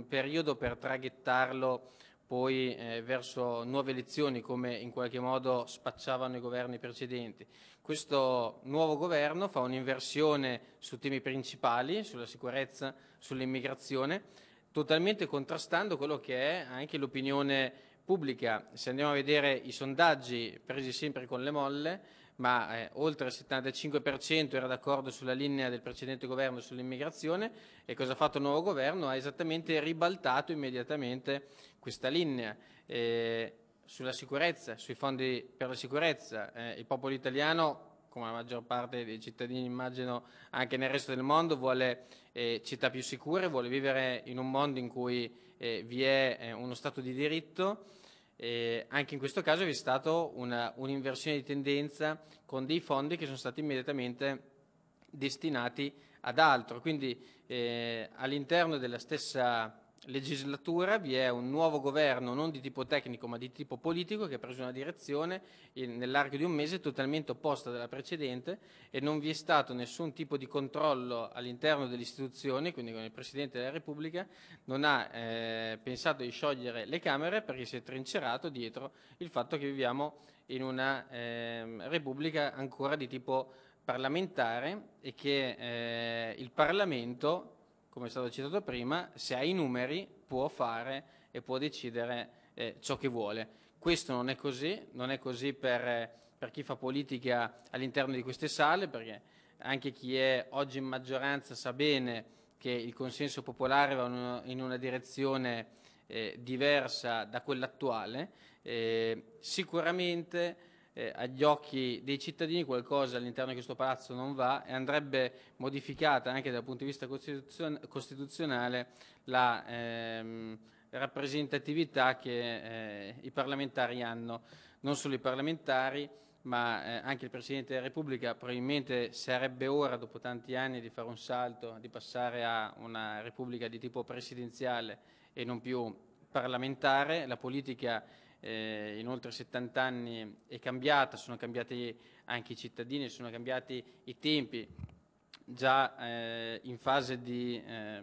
periodo per traghettarlo poi eh, verso nuove elezioni come in qualche modo spacciavano i governi precedenti questo nuovo governo fa un'inversione su temi principali, sulla sicurezza, sull'immigrazione, totalmente contrastando quello che è anche l'opinione pubblica. Se andiamo a vedere i sondaggi presi sempre con le molle, ma eh, oltre il 75% era d'accordo sulla linea del precedente governo sull'immigrazione e cosa ha fatto il nuovo governo? Ha esattamente ribaltato immediatamente questa linea. Eh, sulla sicurezza, sui fondi per la sicurezza. Eh, il popolo italiano, come la maggior parte dei cittadini immagino anche nel resto del mondo, vuole eh, città più sicure, vuole vivere in un mondo in cui eh, vi è eh, uno Stato di diritto. anche in questo caso vi è stata un'inversione di tendenza con dei fondi che sono stati immediatamente destinati ad altro. Quindi eh, all'interno della stessa legislatura vi è un nuovo governo, non di tipo tecnico ma di tipo politico, che ha preso una direzione nell'arco di un mese totalmente opposta dalla precedente e non vi è stato nessun tipo di controllo all'interno dell'istituzione, quindi con il Presidente della Repubblica, non ha eh, pensato di sciogliere le Camere perché si è trincerato dietro il fatto che viviamo in una eh, Repubblica ancora di tipo parlamentare e che eh, il Parlamento come è stato citato prima, se ha i numeri può fare e può decidere eh, ciò che vuole. Questo non è così, non è così per, eh, per chi fa politica all'interno di queste sale, perché anche chi è oggi in maggioranza sa bene che il consenso popolare va in una direzione eh, diversa da quella attuale. Eh, sicuramente eh, agli occhi dei cittadini qualcosa all'interno di questo palazzo non va e andrebbe modificata anche dal punto di vista costituzion costituzionale la ehm, rappresentatività che eh, i parlamentari hanno, non solo i parlamentari ma eh, anche il Presidente della Repubblica probabilmente sarebbe ora, dopo tanti anni, di fare un salto, di passare a una Repubblica di tipo presidenziale e non più parlamentare. La politica eh, in oltre 70 anni è cambiata, sono cambiati anche i cittadini, sono cambiati i tempi. Già eh, in fase di eh,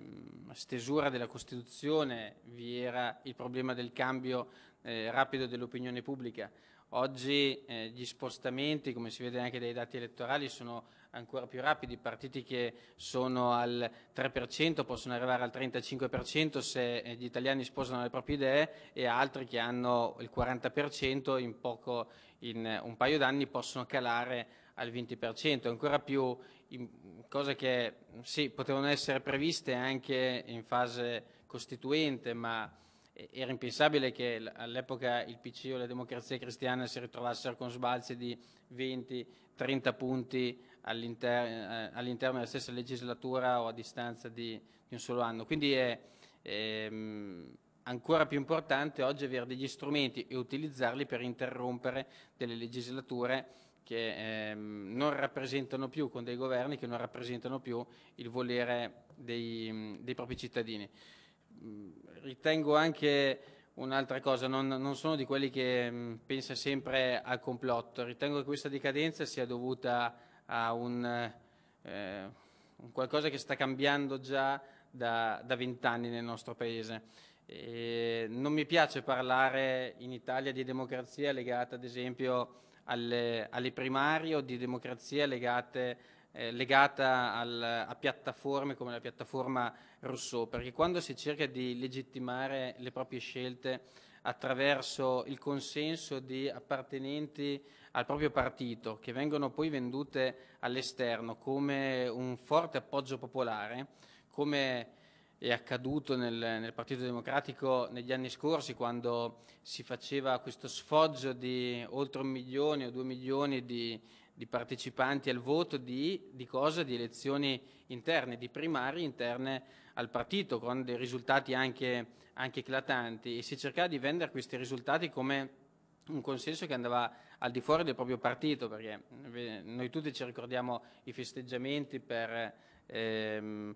stesura della Costituzione vi era il problema del cambio eh, rapido dell'opinione pubblica. Oggi eh, gli spostamenti, come si vede anche dai dati elettorali, sono ancora più rapidi, partiti che sono al 3% possono arrivare al 35% se eh, gli italiani sposano le proprie idee e altri che hanno il 40% in, poco, in eh, un paio d'anni possono calare al 20%, ancora più cose che sì, potevano essere previste anche in fase costituente, ma eh, era impensabile che all'epoca il PC o la democrazia cristiana si ritrovassero con sbalzi di 20-30 punti eh, all'interno eh, all della stessa legislatura o a distanza di, di un solo anno. Quindi è ehm, ancora più importante oggi avere degli strumenti e utilizzarli per interrompere delle legislature che ehm, non rappresentano più, con dei governi che non rappresentano più il volere dei, dei propri cittadini. Mm, ritengo anche un'altra cosa, non, non, sono di quelli che mh, mm, pensa sempre al complotto, ritengo che questa decadenza sia dovuta a un, eh, un qualcosa che sta cambiando già da vent'anni nel nostro paese. E non mi piace parlare in Italia di democrazia legata ad esempio alle, alle primarie o di democrazia legate, eh, legata al, a piattaforme come la piattaforma Rousseau, perché quando si cerca di legittimare le proprie scelte attraverso il consenso di appartenenti al proprio partito, che vengono poi vendute all'esterno come un forte appoggio popolare, come è accaduto nel, nel, Partito Democratico negli anni scorsi quando si faceva questo sfoggio di oltre un milione o due milioni di, di partecipanti al voto di, di, cosa? Di elezioni interne, di primarie interne al partito con dei risultati anche, anche eclatanti e si cercava di vendere questi risultati come un consenso che andava al di fuori del proprio partito, perché eh, noi tutti ci ricordiamo i festeggiamenti per ehm,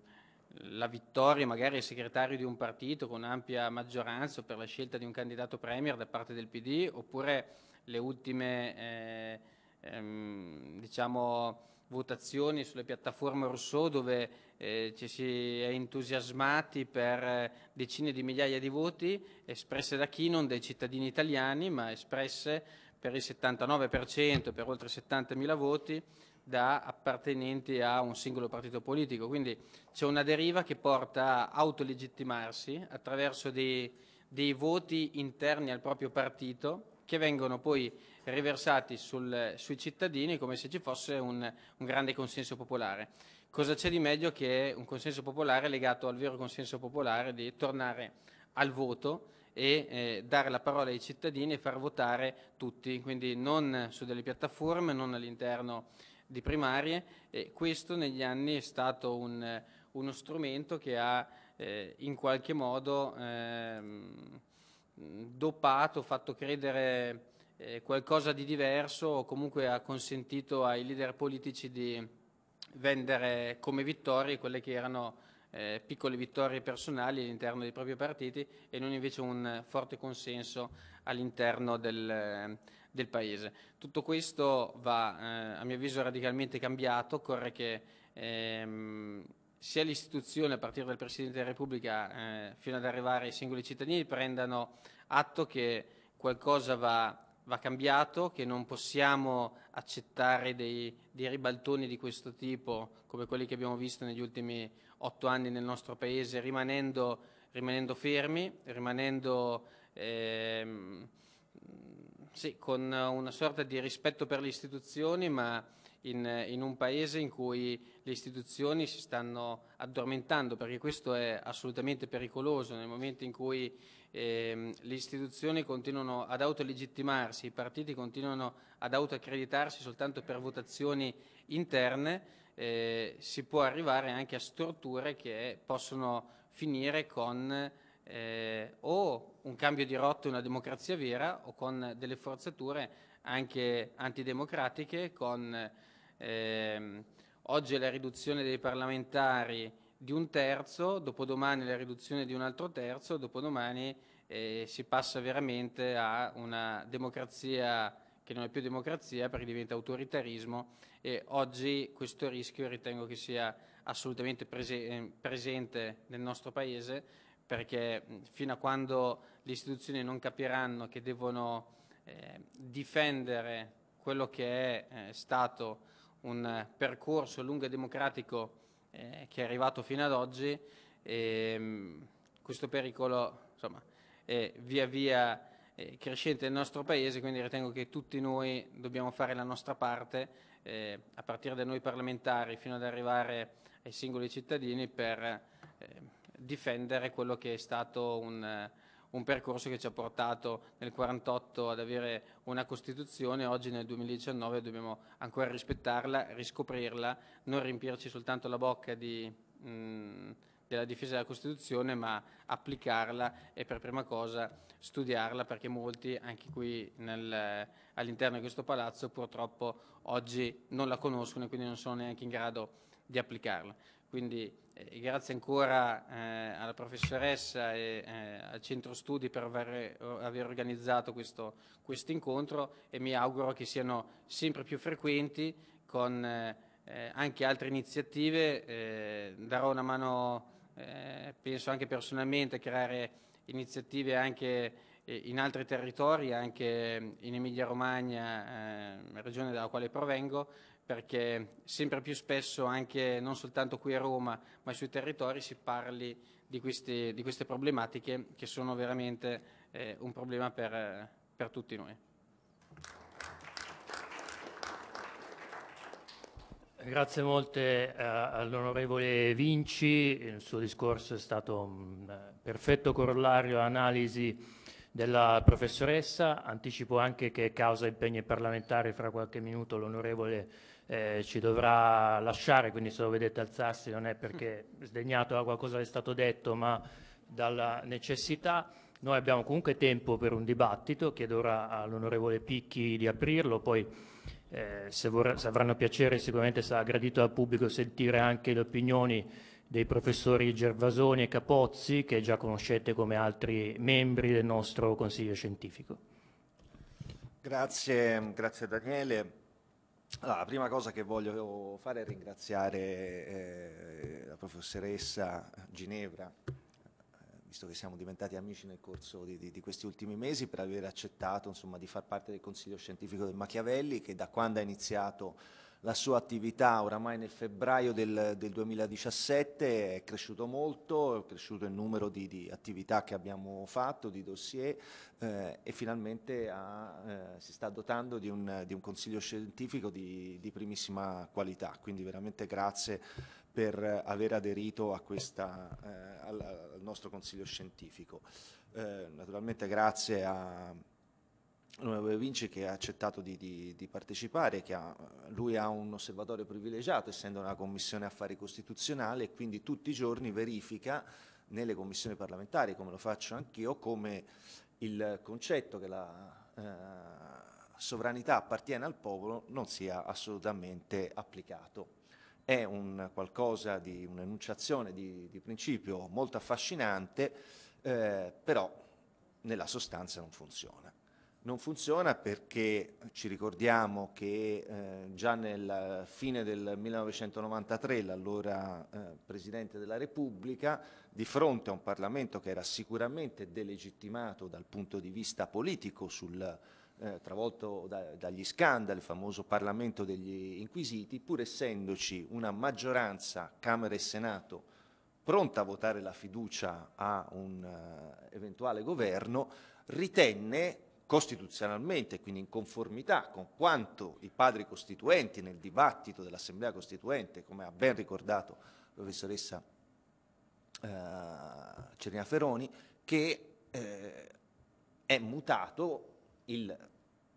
la vittoria magari il segretario di un partito con ampia maggioranza per la scelta di un candidato premier da parte del PD, oppure le ultime eh, ehm, diciamo, votazioni sulle piattaforme Rousseau dove eh, ci si è entusiasmati per eh, decine di migliaia di voti espresse da chi non dai cittadini italiani ma espresse per il 79% per oltre 70.000 voti da appartenenti a un singolo partito politico. Quindi c'è una deriva che porta a autolegittimarsi attraverso dei, dei voti interni al proprio partito che vengono poi riversati sul, sui cittadini come se ci fosse un, un grande consenso popolare. Cosa c'è di meglio che un consenso popolare legato al vero consenso popolare di tornare al voto e eh, dare la parola ai cittadini e far votare tutti, quindi non su delle piattaforme, non all'interno di primarie e questo negli anni è stato un, uno strumento che ha eh, in qualche modo eh, dopato, fatto credere eh, qualcosa di diverso o comunque ha consentito ai leader politici di vendere come vittorie quelle che erano eh, piccole vittorie personali all'interno dei propri partiti e non invece un forte consenso all'interno del, del, Paese. Tutto questo va, eh, a mio avviso, radicalmente cambiato, occorre che ehm, sia l'istituzione, a partire dal Presidente della Repubblica eh, fino ad arrivare ai singoli cittadini, prendano atto che qualcosa va va cambiato, che non possiamo accettare dei, dei, ribaltoni di questo tipo come quelli che abbiamo visto negli ultimi otto anni nel nostro Paese, rimanendo, rimanendo fermi, rimanendo ehm, sì, con una sorta di rispetto per le istituzioni, ma in, in un Paese in cui le istituzioni si stanno addormentando, perché questo è assolutamente pericoloso nel momento in cui ehm, le istituzioni continuano ad autolegittimarsi, i partiti continuano ad autoaccreditarsi soltanto per votazioni interne, eh, si può arrivare anche a strutture che possono finire con eh, o un cambio di rotta e una democrazia vera o con delle forzature anche antidemocratiche, con ehm, oggi la riduzione dei parlamentari di un terzo, dopodomani la riduzione di un altro terzo, dopodomani eh, si passa veramente a una democrazia che non è più democrazia perché diventa autoritarismo e oggi questo rischio ritengo che sia assolutamente prese eh, presente nel nostro Paese perché mm, fino a quando le istituzioni non capiranno che devono eh, difendere quello che è eh, stato un percorso lungo e democratico eh, che è arrivato fino ad oggi, e, ehm, questo pericolo insomma, è via via eh, crescente nel nostro paese, quindi ritengo che tutti noi dobbiamo fare la nostra parte, eh, a partire da noi parlamentari fino ad arrivare ai singoli cittadini, per eh, difendere quello che è stato un un percorso che ci ha portato nel 1948 ad avere una Costituzione, oggi nel 2019 dobbiamo ancora rispettarla, riscoprirla, non riempirci soltanto la bocca di, mh, mm, della difesa della Costituzione, ma applicarla e per prima cosa studiarla, perché molti, anche qui all'interno di questo palazzo, purtroppo oggi non la conoscono e quindi non sono neanche in grado di applicarla. Quindi e grazie ancora eh, alla professoressa e eh, al centro studi per aver, aver organizzato questo, questo, incontro e mi auguro che siano sempre più frequenti con eh, eh anche altre iniziative, eh, darò una mano eh, penso anche personalmente a creare iniziative anche in altri territori, anche in Emilia Romagna, regione dalla quale provengo, perché sempre più spesso anche non soltanto qui a Roma ma sui territori si parli di, questi, di queste problematiche che sono veramente eh, un problema per, per tutti noi. Grazie molte eh, all'onorevole Vinci, il suo discorso è stato un mm, perfetto corollario analisi della professoressa, anticipo anche che causa impegni parlamentari fra qualche minuto l'onorevole eh, ci dovrà lasciare, quindi se lo vedete alzarsi non è perché sdegnato da qualcosa che è stato detto, ma dalla necessità. Noi abbiamo comunque tempo per un dibattito, chiedo ora all'onorevole Picchi di aprirlo, poi eh, se, vorrà, se avranno piacere sicuramente sarà gradito al pubblico sentire anche le opinioni dei professori Gervasoni e Capozzi, che già conoscete come altri membri del nostro Consiglio scientifico. Grazie, grazie Daniele. Allora, la prima cosa che voglio fare è ringraziare eh, la professoressa Ginevra, eh, visto che siamo diventati amici nel corso di, di, di questi ultimi mesi, per aver accettato insomma, di far parte del Consiglio Scientifico del Machiavelli, che da quando ha iniziato la sua attività oramai nel febbraio del, del 2017 è cresciuto molto, è cresciuto il numero di, di attività che abbiamo fatto, di dossier eh, e finalmente ha, eh, si sta dotando di un, di un consiglio scientifico di, di, primissima qualità, quindi veramente grazie per aver aderito questa, eh, al, al, nostro consiglio scientifico. Eh, naturalmente grazie a Nuovo Vinci che ha accettato di, di, di partecipare, ha, lui ha un osservatorio privilegiato essendo una commissione affari costituzionali e quindi tutti i giorni verifica nelle commissioni parlamentari, come lo faccio anch'io, come il concetto che la eh, sovranità appartiene al popolo non sia assolutamente applicato. È un qualcosa di un'enunciazione di, di, principio molto affascinante, eh, però nella sostanza non funziona. Non funziona perché ci ricordiamo che eh, già nella fine del 1993 l'allora eh, Presidente della Repubblica, di fronte a un Parlamento che era sicuramente delegittimato dal punto di vista politico, sul, eh, travolto da, dagli scandali, il famoso Parlamento degli Inquisiti, pur essendoci una maggioranza, Camera e Senato, pronta a votare la fiducia a un eh, eventuale governo, ritenne costituzionalmente, quindi in conformità con quanto i padri costituenti nel dibattito dell'Assemblea Costituente, come ha ben ricordato la professoressa eh, Cerina Feroni, che eh, è mutato il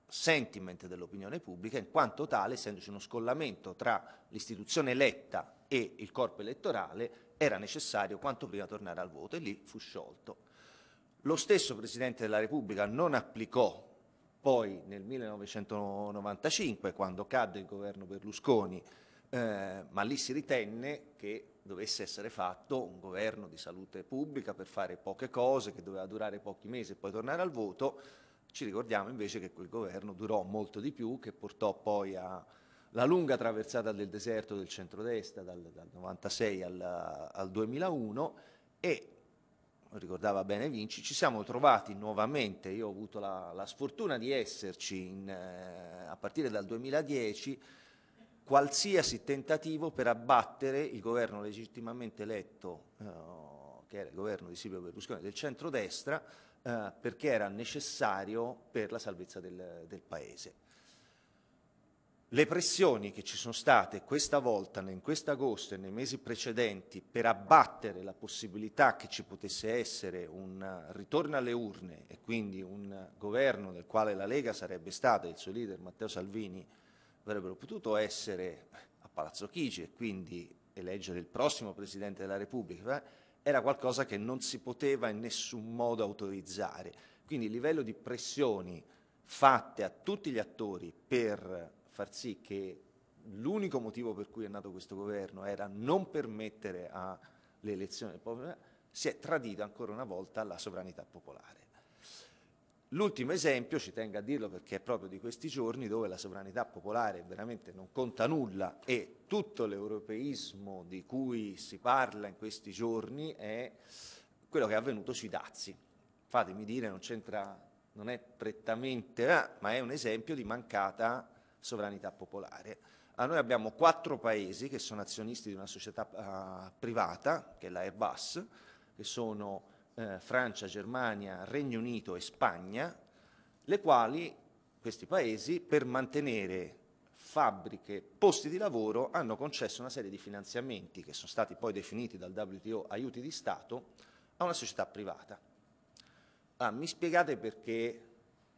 sentiment dell'opinione pubblica in quanto tale, essendoci uno scollamento tra l'istituzione eletta e il corpo elettorale, era necessario quanto prima tornare al voto e lì fu sciolto. Lo stesso Presidente della Repubblica non applicò poi nel 1995, quando cadde il governo Berlusconi, eh, ma lì si ritenne che dovesse essere fatto un governo di salute pubblica per fare poche cose, che doveva durare pochi mesi e poi tornare al voto. Ci ricordiamo invece che quel governo durò molto di più, che portò poi alla lunga traversata del deserto del centrodestra dal, dal 96 al, al 2001 e ricordava bene Vinci, ci siamo trovati nuovamente, io ho avuto la, la sfortuna di esserci in, eh, a partire dal 2010, qualsiasi tentativo per abbattere il governo legittimamente eletto, eh, che era il governo di Silvio Berlusconi del centrodestra, eh, perché era necessario per la salvezza del, del Paese. Le pressioni che ci sono state questa volta, in quest'agosto e nei mesi precedenti, per abbattere la possibilità che ci potesse essere un ritorno alle urne e quindi un governo nel quale la Lega sarebbe stata e il suo leader Matteo Salvini avrebbero potuto essere a Palazzo Chigi e quindi eleggere il prossimo Presidente della Repubblica, era qualcosa che non si poteva in nessun modo autorizzare. Quindi il livello di pressioni fatte a tutti gli attori per far sì che l'unico motivo per cui è nato questo governo era non permettere alle elezioni del popolo, si è tradita ancora una volta la sovranità popolare. L'ultimo esempio, ci tengo a dirlo perché è proprio di questi giorni, dove la sovranità popolare veramente non conta nulla e tutto l'europeismo di cui si parla in questi giorni è quello che è avvenuto sui dazi. Fatemi dire, non c'entra, non è prettamente, ma è un esempio di mancata sovranità popolare. A ah, noi abbiamo quattro paesi che sono azionisti di una società uh, privata, che è la Airbus, che sono eh, Francia, Germania, Regno Unito e Spagna, le quali, questi paesi, per mantenere fabbriche, posti di lavoro, hanno concesso una serie di finanziamenti che sono stati poi definiti dal WTO aiuti di Stato a una società privata. Ah, mi spiegate perché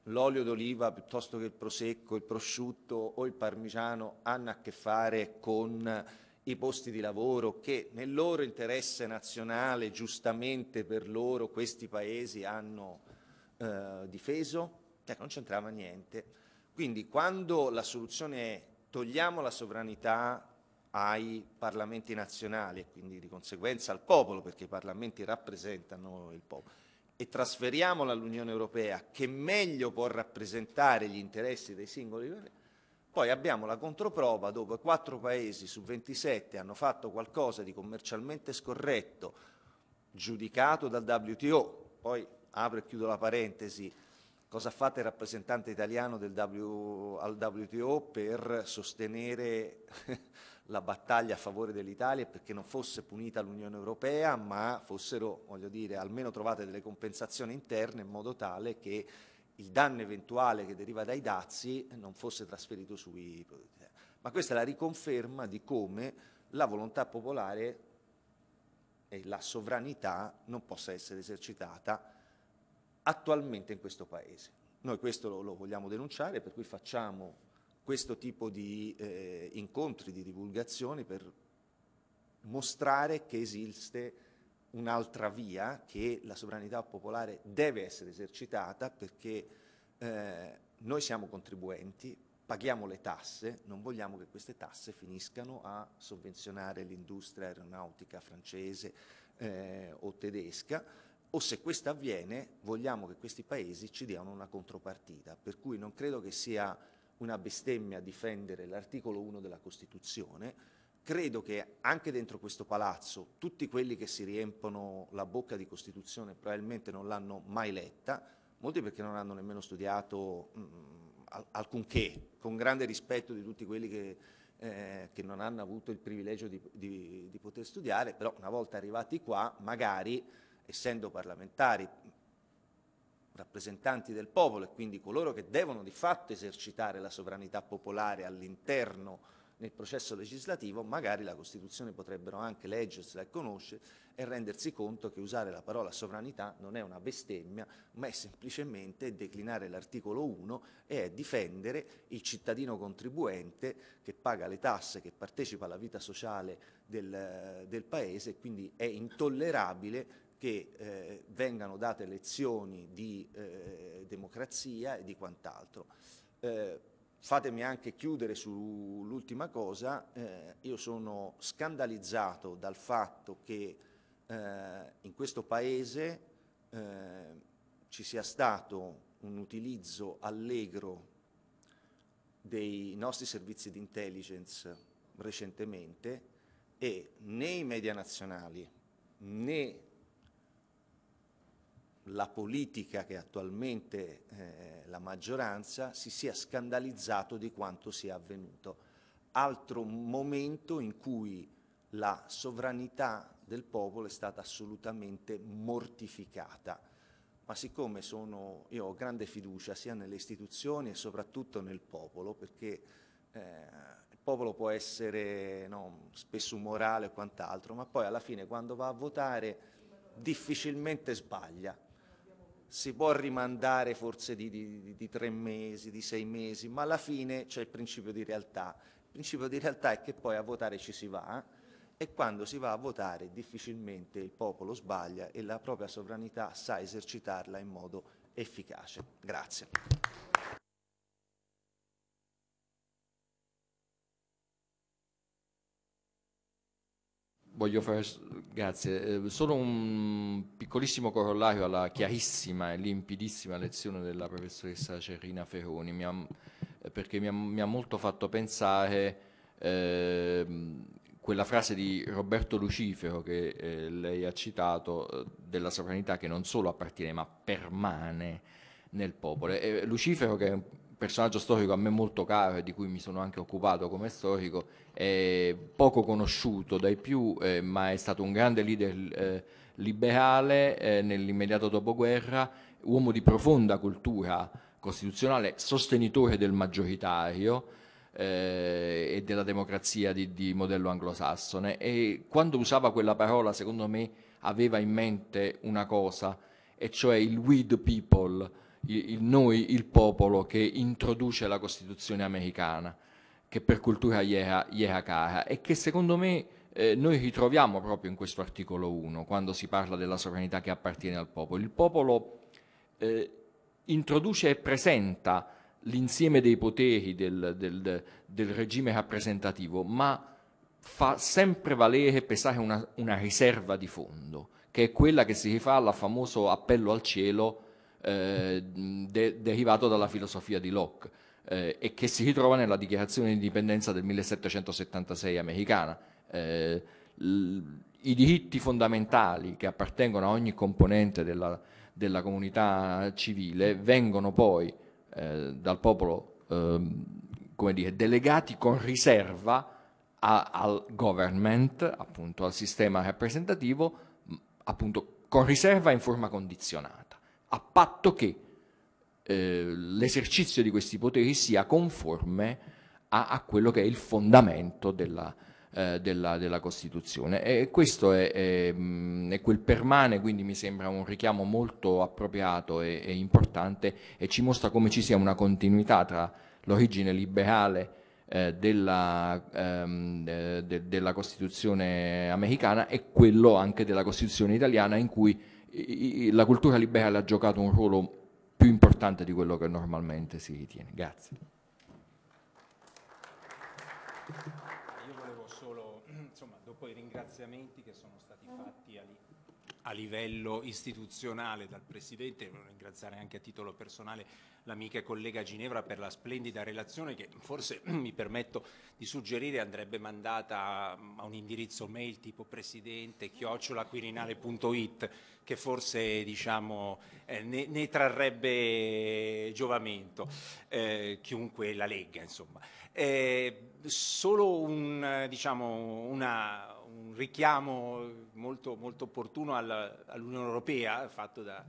l'olio d'oliva piuttosto che il prosecco, il prosciutto o il parmigiano hanno a che fare con i posti di lavoro che nel loro interesse nazionale, giustamente per loro, questi paesi hanno eh, difeso? Cioè, non c'entrava niente. Quindi quando la soluzione è togliamo la sovranità ai parlamenti nazionali e quindi di conseguenza al popolo, perché i parlamenti rappresentano il popolo, e trasferiamola all'Unione Europea che meglio può rappresentare gli interessi dei singoli europei, poi abbiamo la controprova dove quattro paesi su 27 hanno fatto qualcosa di commercialmente scorretto, giudicato dal WTO, poi apro e chiudo la parentesi, cosa ha fatto il rappresentante italiano w, al WTO per sostenere la battaglia a favore dell'Italia perché non fosse punita l'Unione Europea, ma fossero, voglio dire, almeno trovate delle compensazioni interne in modo tale che il danno eventuale che deriva dai dazi non fosse trasferito sui prodotti. Ma questa è la riconferma di come la volontà popolare e la sovranità non possa essere esercitata attualmente in questo Paese. Noi questo lo, lo vogliamo denunciare, per cui facciamo questo tipo di eh, incontri, di divulgazioni per mostrare che esiste un'altra via, che la sovranità popolare deve essere esercitata perché eh, noi siamo contribuenti, paghiamo le tasse, non vogliamo che queste tasse finiscano a sovvenzionare l'industria aeronautica francese eh, o tedesca o se questo avviene vogliamo che questi paesi ci diano una contropartita, per cui non credo che sia una bestemmia difendere l'articolo 1 della Costituzione, credo che anche dentro questo palazzo tutti quelli che si riempono la bocca di Costituzione probabilmente non l'hanno mai letta, molti perché non hanno nemmeno studiato mh, mm, alcunché, con grande rispetto di tutti quelli che, eh, che non hanno avuto il privilegio di, di, di poter studiare, però una volta arrivati qua magari essendo parlamentari rappresentanti del popolo e quindi coloro che devono di fatto esercitare la sovranità popolare all'interno nel processo legislativo, magari la Costituzione potrebbero anche leggersela e conoscere e rendersi conto che usare la parola sovranità non è una bestemmia, ma è semplicemente declinare l'articolo 1 e è difendere il cittadino contribuente che paga le tasse, che partecipa alla vita sociale del, del Paese, quindi è intollerabile che eh, vengano date lezioni di eh, democrazia e di quant'altro. Eh, fatemi anche chiudere sull'ultima cosa, eh, io sono scandalizzato dal fatto che eh, in questo Paese eh, ci sia stato un utilizzo allegro dei nostri servizi di intelligence recentemente e né i media nazionali né la politica che attualmente eh, la maggioranza si sia scandalizzato di quanto sia avvenuto. Altro momento in cui la sovranità del popolo è stata assolutamente mortificata. Ma siccome sono, io ho grande fiducia sia nelle istituzioni e soprattutto nel popolo, perché eh, il popolo può essere no, spesso morale o quant'altro, ma poi alla fine quando va a votare difficilmente sbaglia si può rimandare forse di, di, di, tre mesi, di sei mesi, ma alla fine c'è il principio di realtà. Il principio di realtà è che poi a votare ci si va eh? e quando si va a votare difficilmente il popolo sbaglia e la propria sovranità sa esercitarla in modo efficace. Grazie. Voglio fare, grazie, eh, solo un piccolissimo corollario alla chiarissima e limpidissima lezione della professoressa Cerrina Ferroni, mi ha, perché mi ha, mi ha, molto fatto pensare eh, quella frase di Roberto Lucifero che eh, lei ha citato eh, della sovranità che non solo appartiene ma permane nel popolo. E eh, Lucifero che è un personaggio storico a me molto caro e di cui mi sono anche occupato come storico, è poco conosciuto dai più, eh, ma è stato un grande leader eh, liberale eh, nell'immediato dopoguerra, uomo di profonda cultura costituzionale, sostenitore del maggioritario eh, e della democrazia di, di modello anglosassone e quando usava quella parola secondo me aveva in mente una cosa e cioè il we the people il, il noi, il popolo che introduce la Costituzione americana, che per cultura gli era, cara e che secondo me eh, noi ritroviamo proprio in questo articolo 1, quando si parla della sovranità che appartiene al popolo. Il popolo eh, introduce e presenta l'insieme dei poteri del, del, del, regime rappresentativo, ma fa sempre valere e pesare una, una riserva di fondo, che è quella che si rifà al famoso appello al cielo eh, de derivato dalla filosofia di Locke eh, e che si ritrova nella dichiarazione di indipendenza del 1776 americana. Eh, I diritti fondamentali che appartengono a ogni componente della, della comunità civile vengono poi eh, dal popolo ehm, come dire, delegati con riserva a, al government, appunto al sistema rappresentativo, appunto con riserva in forma condizionata a patto che eh, l'esercizio di questi poteri sia conforme a, a quello che è il fondamento della, eh, della, della Costituzione. E questo è, è, mm, è, quel permane, quindi mi sembra un richiamo molto appropriato e, e importante e ci mostra come ci sia una continuità tra l'origine liberale eh, della, ehm, de, della, Costituzione americana e quello anche della Costituzione italiana in cui la cultura liberale ha giocato un ruolo più importante di quello che normalmente si ritiene. Grazie. Io volevo solo, insomma, dopo i ringraziamenti che sono stati fatti a livello istituzionale dal Presidente, voglio ringraziare anche a titolo personale l'amica e collega Ginevra per la splendida relazione che forse mi permetto di suggerire andrebbe mandata a un indirizzo mail tipo presidente chiocciolaquirinale.it che forse diciamo, eh, ne, ne, trarrebbe giovamento eh, chiunque la legga. Insomma. Eh, solo un, diciamo, una, un richiamo molto, molto opportuno all'Unione Europea fatto da,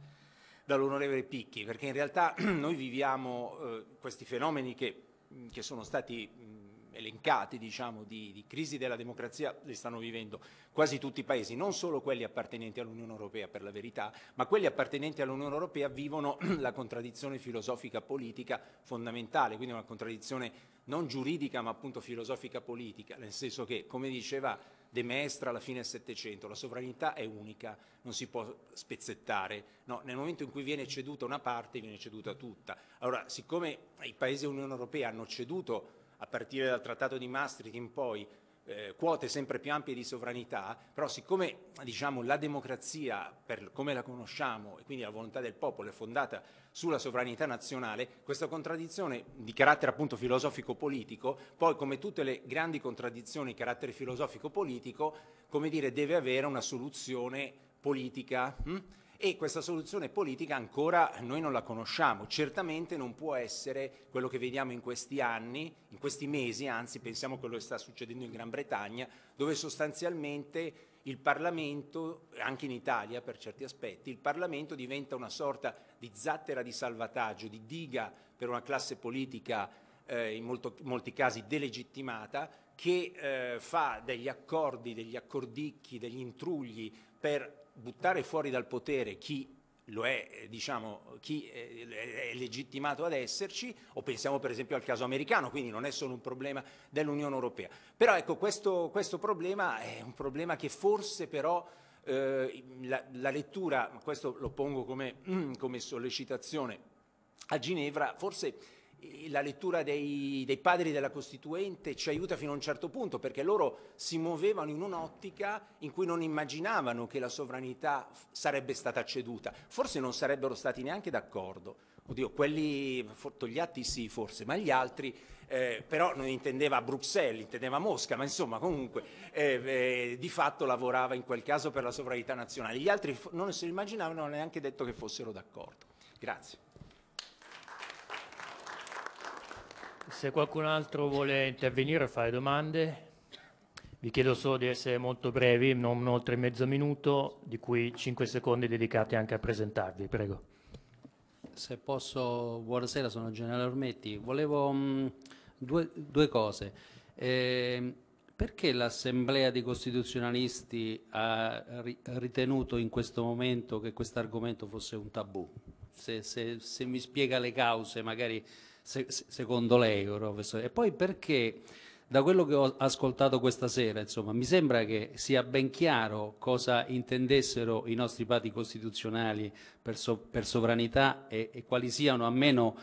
dall'onorevole Picchi, perché in realtà noi viviamo eh, questi fenomeni che, che sono stati mh, elencati, diciamo, di, di, crisi della democrazia, li stanno vivendo quasi tutti i paesi, non solo quelli appartenenti all'Unione Europea per la verità, ma quelli appartenenti all'Unione Europea vivono la contraddizione filosofica politica fondamentale, quindi una contraddizione non giuridica ma appunto filosofica politica, nel senso che, come diceva De Mestra alla fine del Settecento, la sovranità è unica, non si può spezzettare, no, nel momento in cui viene ceduta una parte viene ceduta tutta. Allora, siccome i paesi dell'Unione Europea hanno ceduto a partire dal Trattato di Maastricht in poi eh, quote sempre più ampie di sovranità, però siccome diciamo, la democrazia per come la conosciamo e quindi la volontà del popolo è fondata sulla sovranità nazionale, questa contraddizione di carattere appunto filosofico-politico, poi come tutte le grandi contraddizioni di carattere filosofico-politico, come dire, deve avere una soluzione politica. Hm? e questa soluzione politica ancora noi non la conosciamo, certamente non può essere quello che vediamo in questi anni, in questi mesi, anzi pensiamo a quello che sta succedendo in Gran Bretagna, dove sostanzialmente il Parlamento, anche in Italia per certi aspetti, il Parlamento diventa una sorta di zattera di salvataggio, di diga per una classe politica eh, in molto, molti casi delegittimata che eh, fa degli accordi, degli accordicchi, degli intrugli per buttare fuori dal potere chi lo è, eh, diciamo, chi eh, è legittimato ad esserci, o pensiamo per esempio al caso americano, quindi non è solo un problema dell'Unione Europea. Però ecco, questo, questo problema è un problema che forse però eh, la, la, lettura, questo lo pongo come, come sollecitazione a Ginevra, forse la lettura dei, dei, padri della Costituente ci aiuta fino a un certo punto, perché loro si muovevano in un'ottica in cui non immaginavano che la sovranità sarebbe stata ceduta, forse non sarebbero stati neanche d'accordo. Oddio, quelli togliati sì forse, ma gli altri, eh, però non intendeva Bruxelles, intendeva Mosca, ma insomma comunque eh, eh, di fatto lavorava in quel caso per la sovranità nazionale. Gli altri non se lo immaginavano, neanche detto che fossero d'accordo. Grazie. Se qualcun altro vuole intervenire o fare domande, vi chiedo solo di essere molto brevi, non oltre mezzo minuto, di cui 5 secondi dedicati anche a presentarvi, prego. Se posso, buonasera, sono Generale Ormetti. Volevo mh, mm, due, due, cose. Eh, perché l'Assemblea dei Costituzionalisti ha ri ritenuto in questo momento che questo argomento fosse un tabù? Se, se, se mi spiega le cause, magari se, secondo lei, professore? E poi perché, da quello che ho ascoltato questa sera, insomma, mi sembra che sia ben chiaro cosa intendessero i nostri padri costituzionali per, so, per sovranità e, e quali siano almeno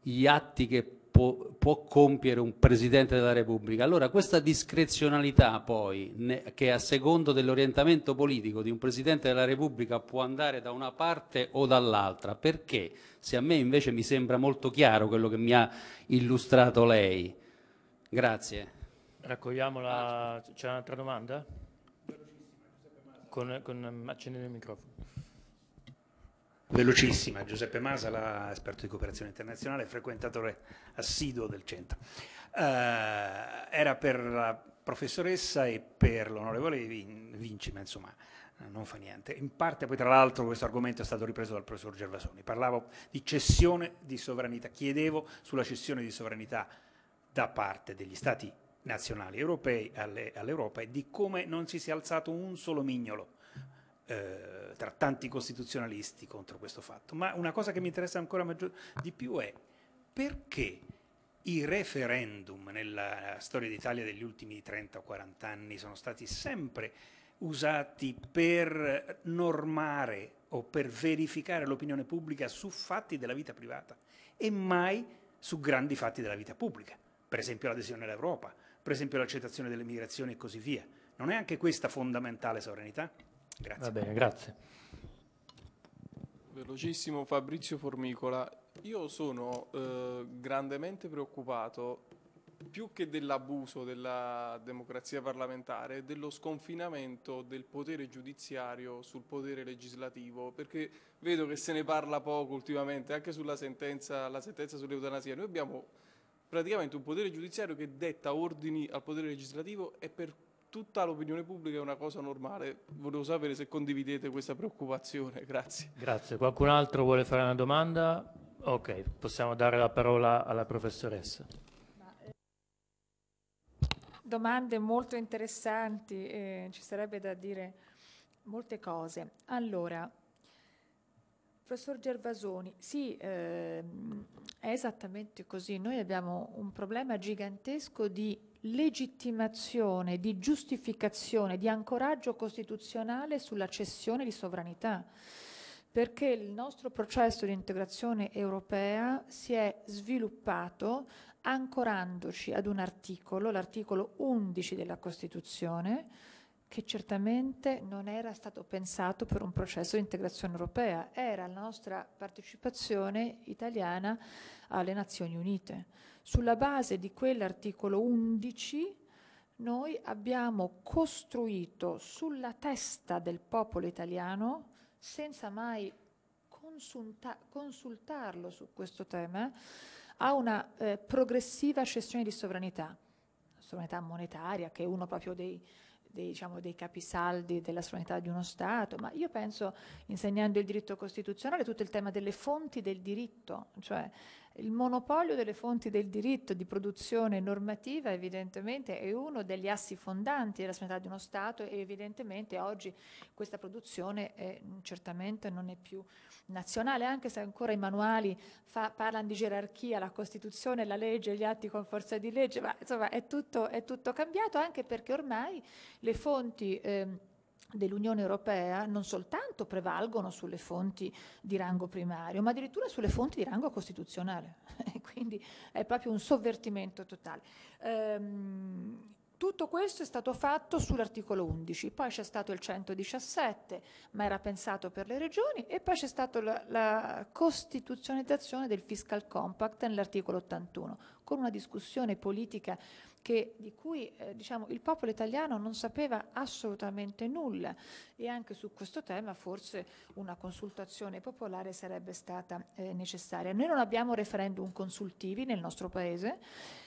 gli atti che può, può, compiere un Presidente della Repubblica. Allora questa discrezionalità poi, ne, che a secondo dell'orientamento politico di un Presidente della Repubblica può andare da una parte o dall'altra, perché se a me invece mi sembra molto chiaro quello che mi ha illustrato lei. Grazie. Raccogliamo la... c'è un'altra domanda? Con, con accendere il microfono velocissima. Giuseppe Masala, esperto di cooperazione internazionale, frequentatore assiduo del centro. Uh, era per la professoressa e per l'onorevole Vin- Vinci, ma insomma eh, non fa niente. In parte poi tra l'altro questo argomento è stato ripreso dal professor Gervasoni. Parlavo di cessione di sovranità, chiedevo sulla cessione di sovranità da parte degli stati nazionali europei alle, all'Europa e di come non si sia alzato un solo mignolo eh, tra tanti costituzionalisti contro questo fatto. Ma una cosa che mi interessa ancora di più è perché i referendum nella storia d'Italia degli ultimi 30 o 40 anni sono stati sempre usati per normare o per verificare l'opinione pubblica su fatti della vita privata e mai su grandi fatti della vita pubblica, per esempio l'adesione all'Europa, per esempio l'accettazione delle migrazioni e così via. Non è anche questa fondamentale sovranità? Grazie. Va bene, grazie. Velocissimo Fabrizio Formicola, io sono eh, grandemente preoccupato più che dell'abuso della democrazia parlamentare, dello sconfinamento del potere giudiziario sul potere legislativo, perché vedo che se ne parla poco ultimamente, anche sulla sentenza, sentenza sull'eutanasia. Noi abbiamo praticamente un potere giudiziario che detta ordini al potere legislativo e per tutta l'opinione pubblica è una cosa normale. Volevo sapere se condividete questa preoccupazione. Grazie. Grazie. Qualcun altro vuole fare una domanda? Ok, possiamo dare la parola alla professoressa. Domande molto interessanti, eh, ci sarebbe da dire molte cose. Allora, Professor Gervasoni, sì, eh, è esattamente così. Noi abbiamo un problema gigantesco di legittimazione, di giustificazione, di ancoraggio costituzionale sulla cessione di sovranità, perché il nostro processo di integrazione europea si è sviluppato ancorandoci ad un articolo, l'articolo 11 della Costituzione, che certamente non era stato pensato per un processo di integrazione europea, era la nostra partecipazione italiana alle Nazioni Unite. Sulla base di quell'articolo 11 noi abbiamo costruito sulla testa del popolo italiano, senza mai consulta consultarlo su questo tema, a una eh, progressiva cessione di sovranità, sovranità monetaria, che è uno proprio dei, dei, diciamo, dei, capisaldi della sovranità di uno Stato, ma io penso, insegnando il diritto costituzionale, tutto il tema delle fonti del diritto, cioè il monopolio delle fonti del diritto di produzione normativa evidentemente è uno degli assi fondanti della sanità di uno Stato e evidentemente oggi questa produzione è, eh, certamente non è più nazionale, anche se ancora i manuali fa, parlano di gerarchia, la Costituzione, la legge, gli atti con forza di legge, ma insomma è tutto, è tutto cambiato anche perché ormai le fonti... Eh, dell'Unione Europea non soltanto prevalgono sulle fonti di rango primario, ma addirittura sulle fonti di rango costituzionale. Quindi è proprio un sovvertimento totale. Ehm, tutto questo è stato fatto sull'articolo 11, poi c'è stato il 117, ma era pensato per le regioni, e poi c'è stata la, la costituzionalizzazione del fiscal compact nell'articolo 81, con una discussione politica che, di cui eh, diciamo, il popolo italiano non sapeva assolutamente nulla e anche su questo tema forse una consultazione popolare sarebbe stata eh, necessaria. Noi non abbiamo referendum consultivi nel nostro paese,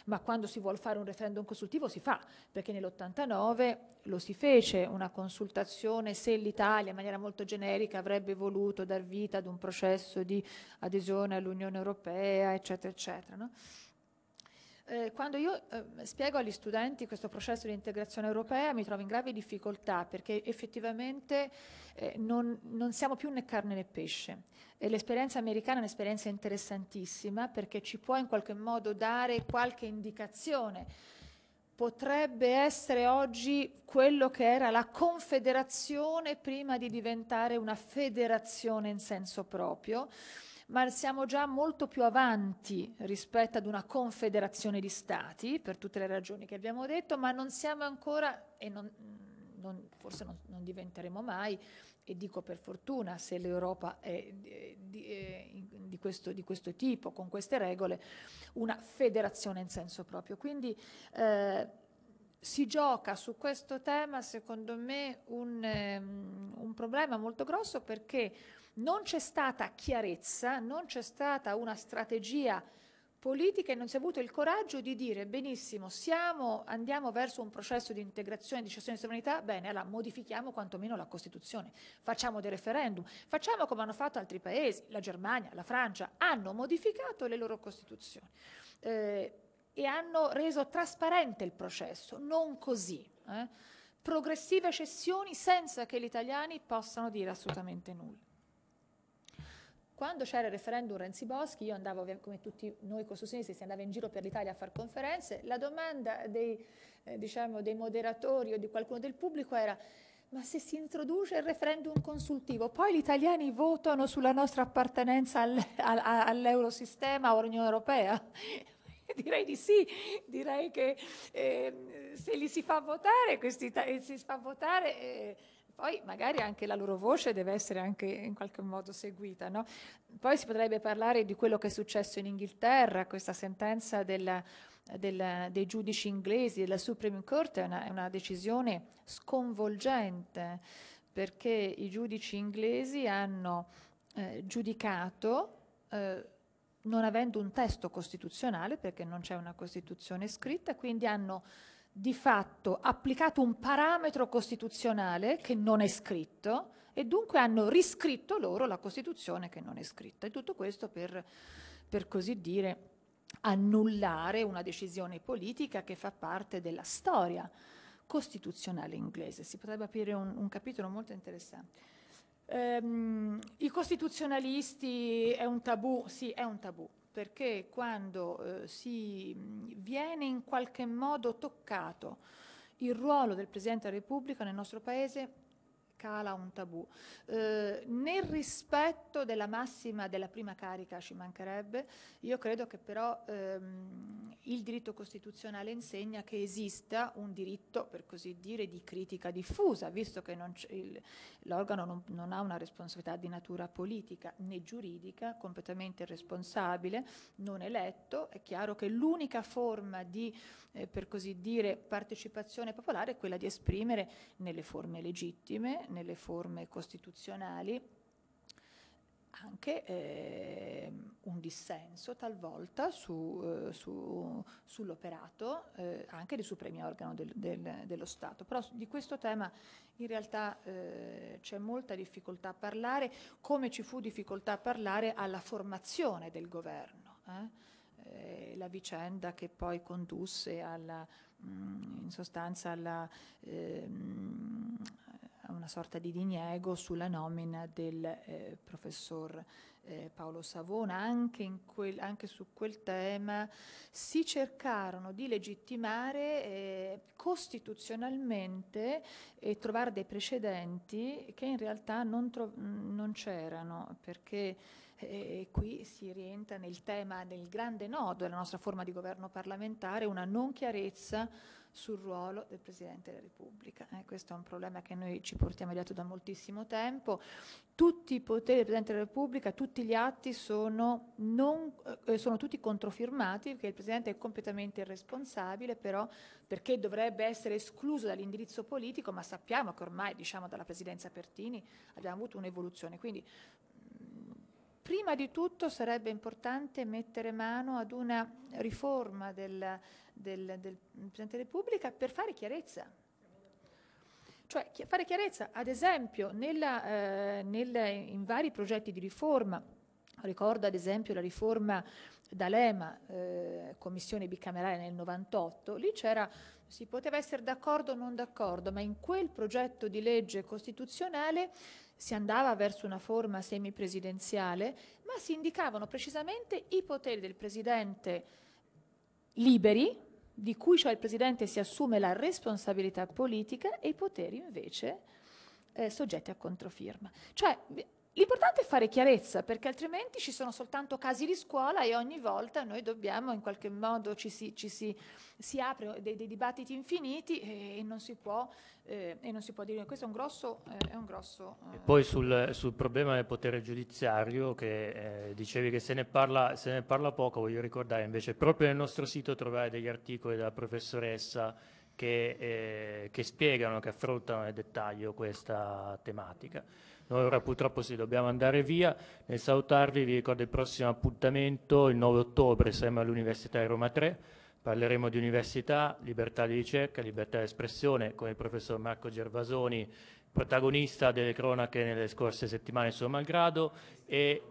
ma quando si vuole fare un referendum consultivo si fa, perché nell'89 lo si fece, una consultazione se l'Italia in maniera molto generica avrebbe voluto dar vita ad un processo di adesione all'Unione Europea, eccetera, eccetera. No? Eh, quando io eh, spiego agli studenti questo processo di integrazione europea mi trovo in grave difficoltà perché effettivamente eh, non, non, siamo più né carne né pesce. l'esperienza americana è un'esperienza interessantissima perché ci può in qualche modo dare qualche indicazione potrebbe essere oggi quello che era la confederazione prima di diventare una federazione in senso proprio, ma siamo già molto più avanti rispetto ad una confederazione di stati, per tutte le ragioni che abbiamo detto, ma non siamo ancora, e non, non, forse non, non, diventeremo mai, e dico per fortuna se l'Europa è di, è di, questo, di questo, tipo, con queste regole, una federazione in senso proprio. Quindi eh, si gioca su questo tema, secondo me, un, ehm, un problema molto grosso perché non c'è stata chiarezza, non c'è stata una strategia politica e non si è avuto il coraggio di dire benissimo, siamo, andiamo verso un processo di integrazione, di cessione di sovranità, bene, allora modifichiamo quantomeno la Costituzione, facciamo dei referendum, facciamo come hanno fatto altri paesi, la Germania, la Francia, hanno modificato le loro Costituzioni eh, e hanno reso trasparente il processo, non così. Eh, progressive cessioni senza che gli italiani possano dire assolutamente nulla. Quando c'era il referendum Renzi Boschi, io andavo, come tutti noi costituzionalisti, si andava in giro per l'Italia a fare conferenze, la domanda dei, eh, diciamo, dei moderatori o di qualcuno del pubblico era ma se si introduce il referendum consultivo, poi gli italiani votano sulla nostra appartenenza al, al, all'eurosistema o all'Unione Europea? direi di sì, direi che eh, se li si fa votare, questi, si fa votare... Eh, poi magari anche la loro voce deve essere anche in qualche modo seguita. No? Poi si potrebbe parlare di quello che è successo in Inghilterra, questa sentenza della, della, dei giudici inglesi della Supreme Court è una, è una decisione sconvolgente perché i giudici inglesi hanno eh, giudicato eh, non avendo un testo costituzionale perché non c'è una Costituzione scritta, quindi hanno di fatto applicato un parametro costituzionale che non è scritto e dunque hanno riscritto loro la Costituzione che non è scritta. E tutto questo per, per così dire annullare una decisione politica che fa parte della storia costituzionale inglese. Si potrebbe aprire un, un capitolo molto interessante. Um, I costituzionalisti è un tabù? Sì, è un tabù perché quando eh, si viene in qualche modo toccato il ruolo del Presidente della Repubblica nel nostro Paese cala un tabù. Eh, nel rispetto della massima della prima carica ci mancherebbe, io credo che però ehm, il diritto costituzionale insegna che esista un diritto, per così dire, di critica diffusa, visto che l'organo non, non, ha una responsabilità di natura politica né giuridica, completamente responsabile, non eletto, è chiaro che l'unica forma di, eh, per così dire, partecipazione popolare è quella di esprimere nelle forme legittime, nelle forme costituzionali anche eh, un dissenso talvolta su, eh, su, sull'operato eh, anche dei supremi organo del, del, dello Stato. Però di questo tema in realtà eh, c'è molta difficoltà a parlare, come ci fu difficoltà a parlare alla formazione del governo. Eh. Eh, la vicenda che poi condusse alla, mh, mm, in sostanza alla... Mh, ehm, una sorta di diniego sulla nomina del eh, professor eh, Paolo Savona. Anche, quel, anche, su quel tema si cercarono di legittimare eh, costituzionalmente e trovare dei precedenti che in realtà non, tro- non c'erano, perché eh, qui si rientra nel tema del grande nodo della nostra forma di governo parlamentare, una non chiarezza sul ruolo del Presidente della Repubblica. Eh, questo è un problema che noi ci portiamo dietro da moltissimo tempo. Tutti i poteri del Presidente della Repubblica, tutti gli atti sono, non, eh, sono tutti controfirmati perché il Presidente è completamente irresponsabile, però perché dovrebbe essere escluso dall'indirizzo politico, ma sappiamo che ormai diciamo, dalla Presidenza Pertini abbiamo avuto un'evoluzione. Quindi mm, prima di tutto sarebbe importante mettere mano ad una riforma del del, del Presidente della Repubblica per fare chiarezza. Cioè fare chiarezza, ad esempio, nella, eh, nella, in vari progetti di riforma, ricordo ad esempio la riforma D'Alema, eh, commissione bicamerale nel 98, lì c'era, si poteva essere d'accordo o non d'accordo, ma in quel progetto di legge costituzionale si andava verso una forma semipresidenziale, ma si indicavano precisamente i poteri del Presidente liberi, di cui cioè il Presidente si assume la responsabilità politica e i poteri invece eh, soggetti a controfirma. Cioè L'importante è fare chiarezza perché altrimenti ci sono soltanto casi di scuola e ogni volta noi dobbiamo in qualche modo ci si, ci si, si apre dei, dei, dibattiti infiniti e, e, non può, eh, e, non si può, dire questo è un grosso... Eh, è un grosso eh. Poi sul, sul, problema del potere giudiziario che eh, dicevi che se ne, parla, se ne parla poco, voglio ricordare invece proprio nel nostro sito trovare degli articoli della professoressa che, eh, che, spiegano, che affrontano nel dettaglio questa tematica. Noi ora purtroppo sì, dobbiamo andare via. Nel salutarvi vi ricordo il prossimo appuntamento, il 9 ottobre, saremo all'Università di Roma 3. Parleremo di università, libertà di ricerca, libertà di espressione con il professor Marco Gervasoni, protagonista delle cronache nelle scorse settimane suo malgrado. E,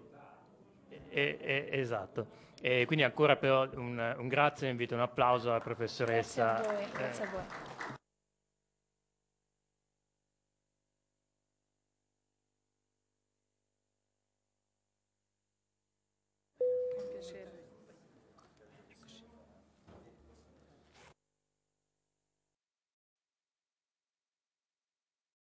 e, e, esatto. E quindi ancora però un, un grazie, invito un applauso alla professoressa. Grazie a voi. Grazie a voi.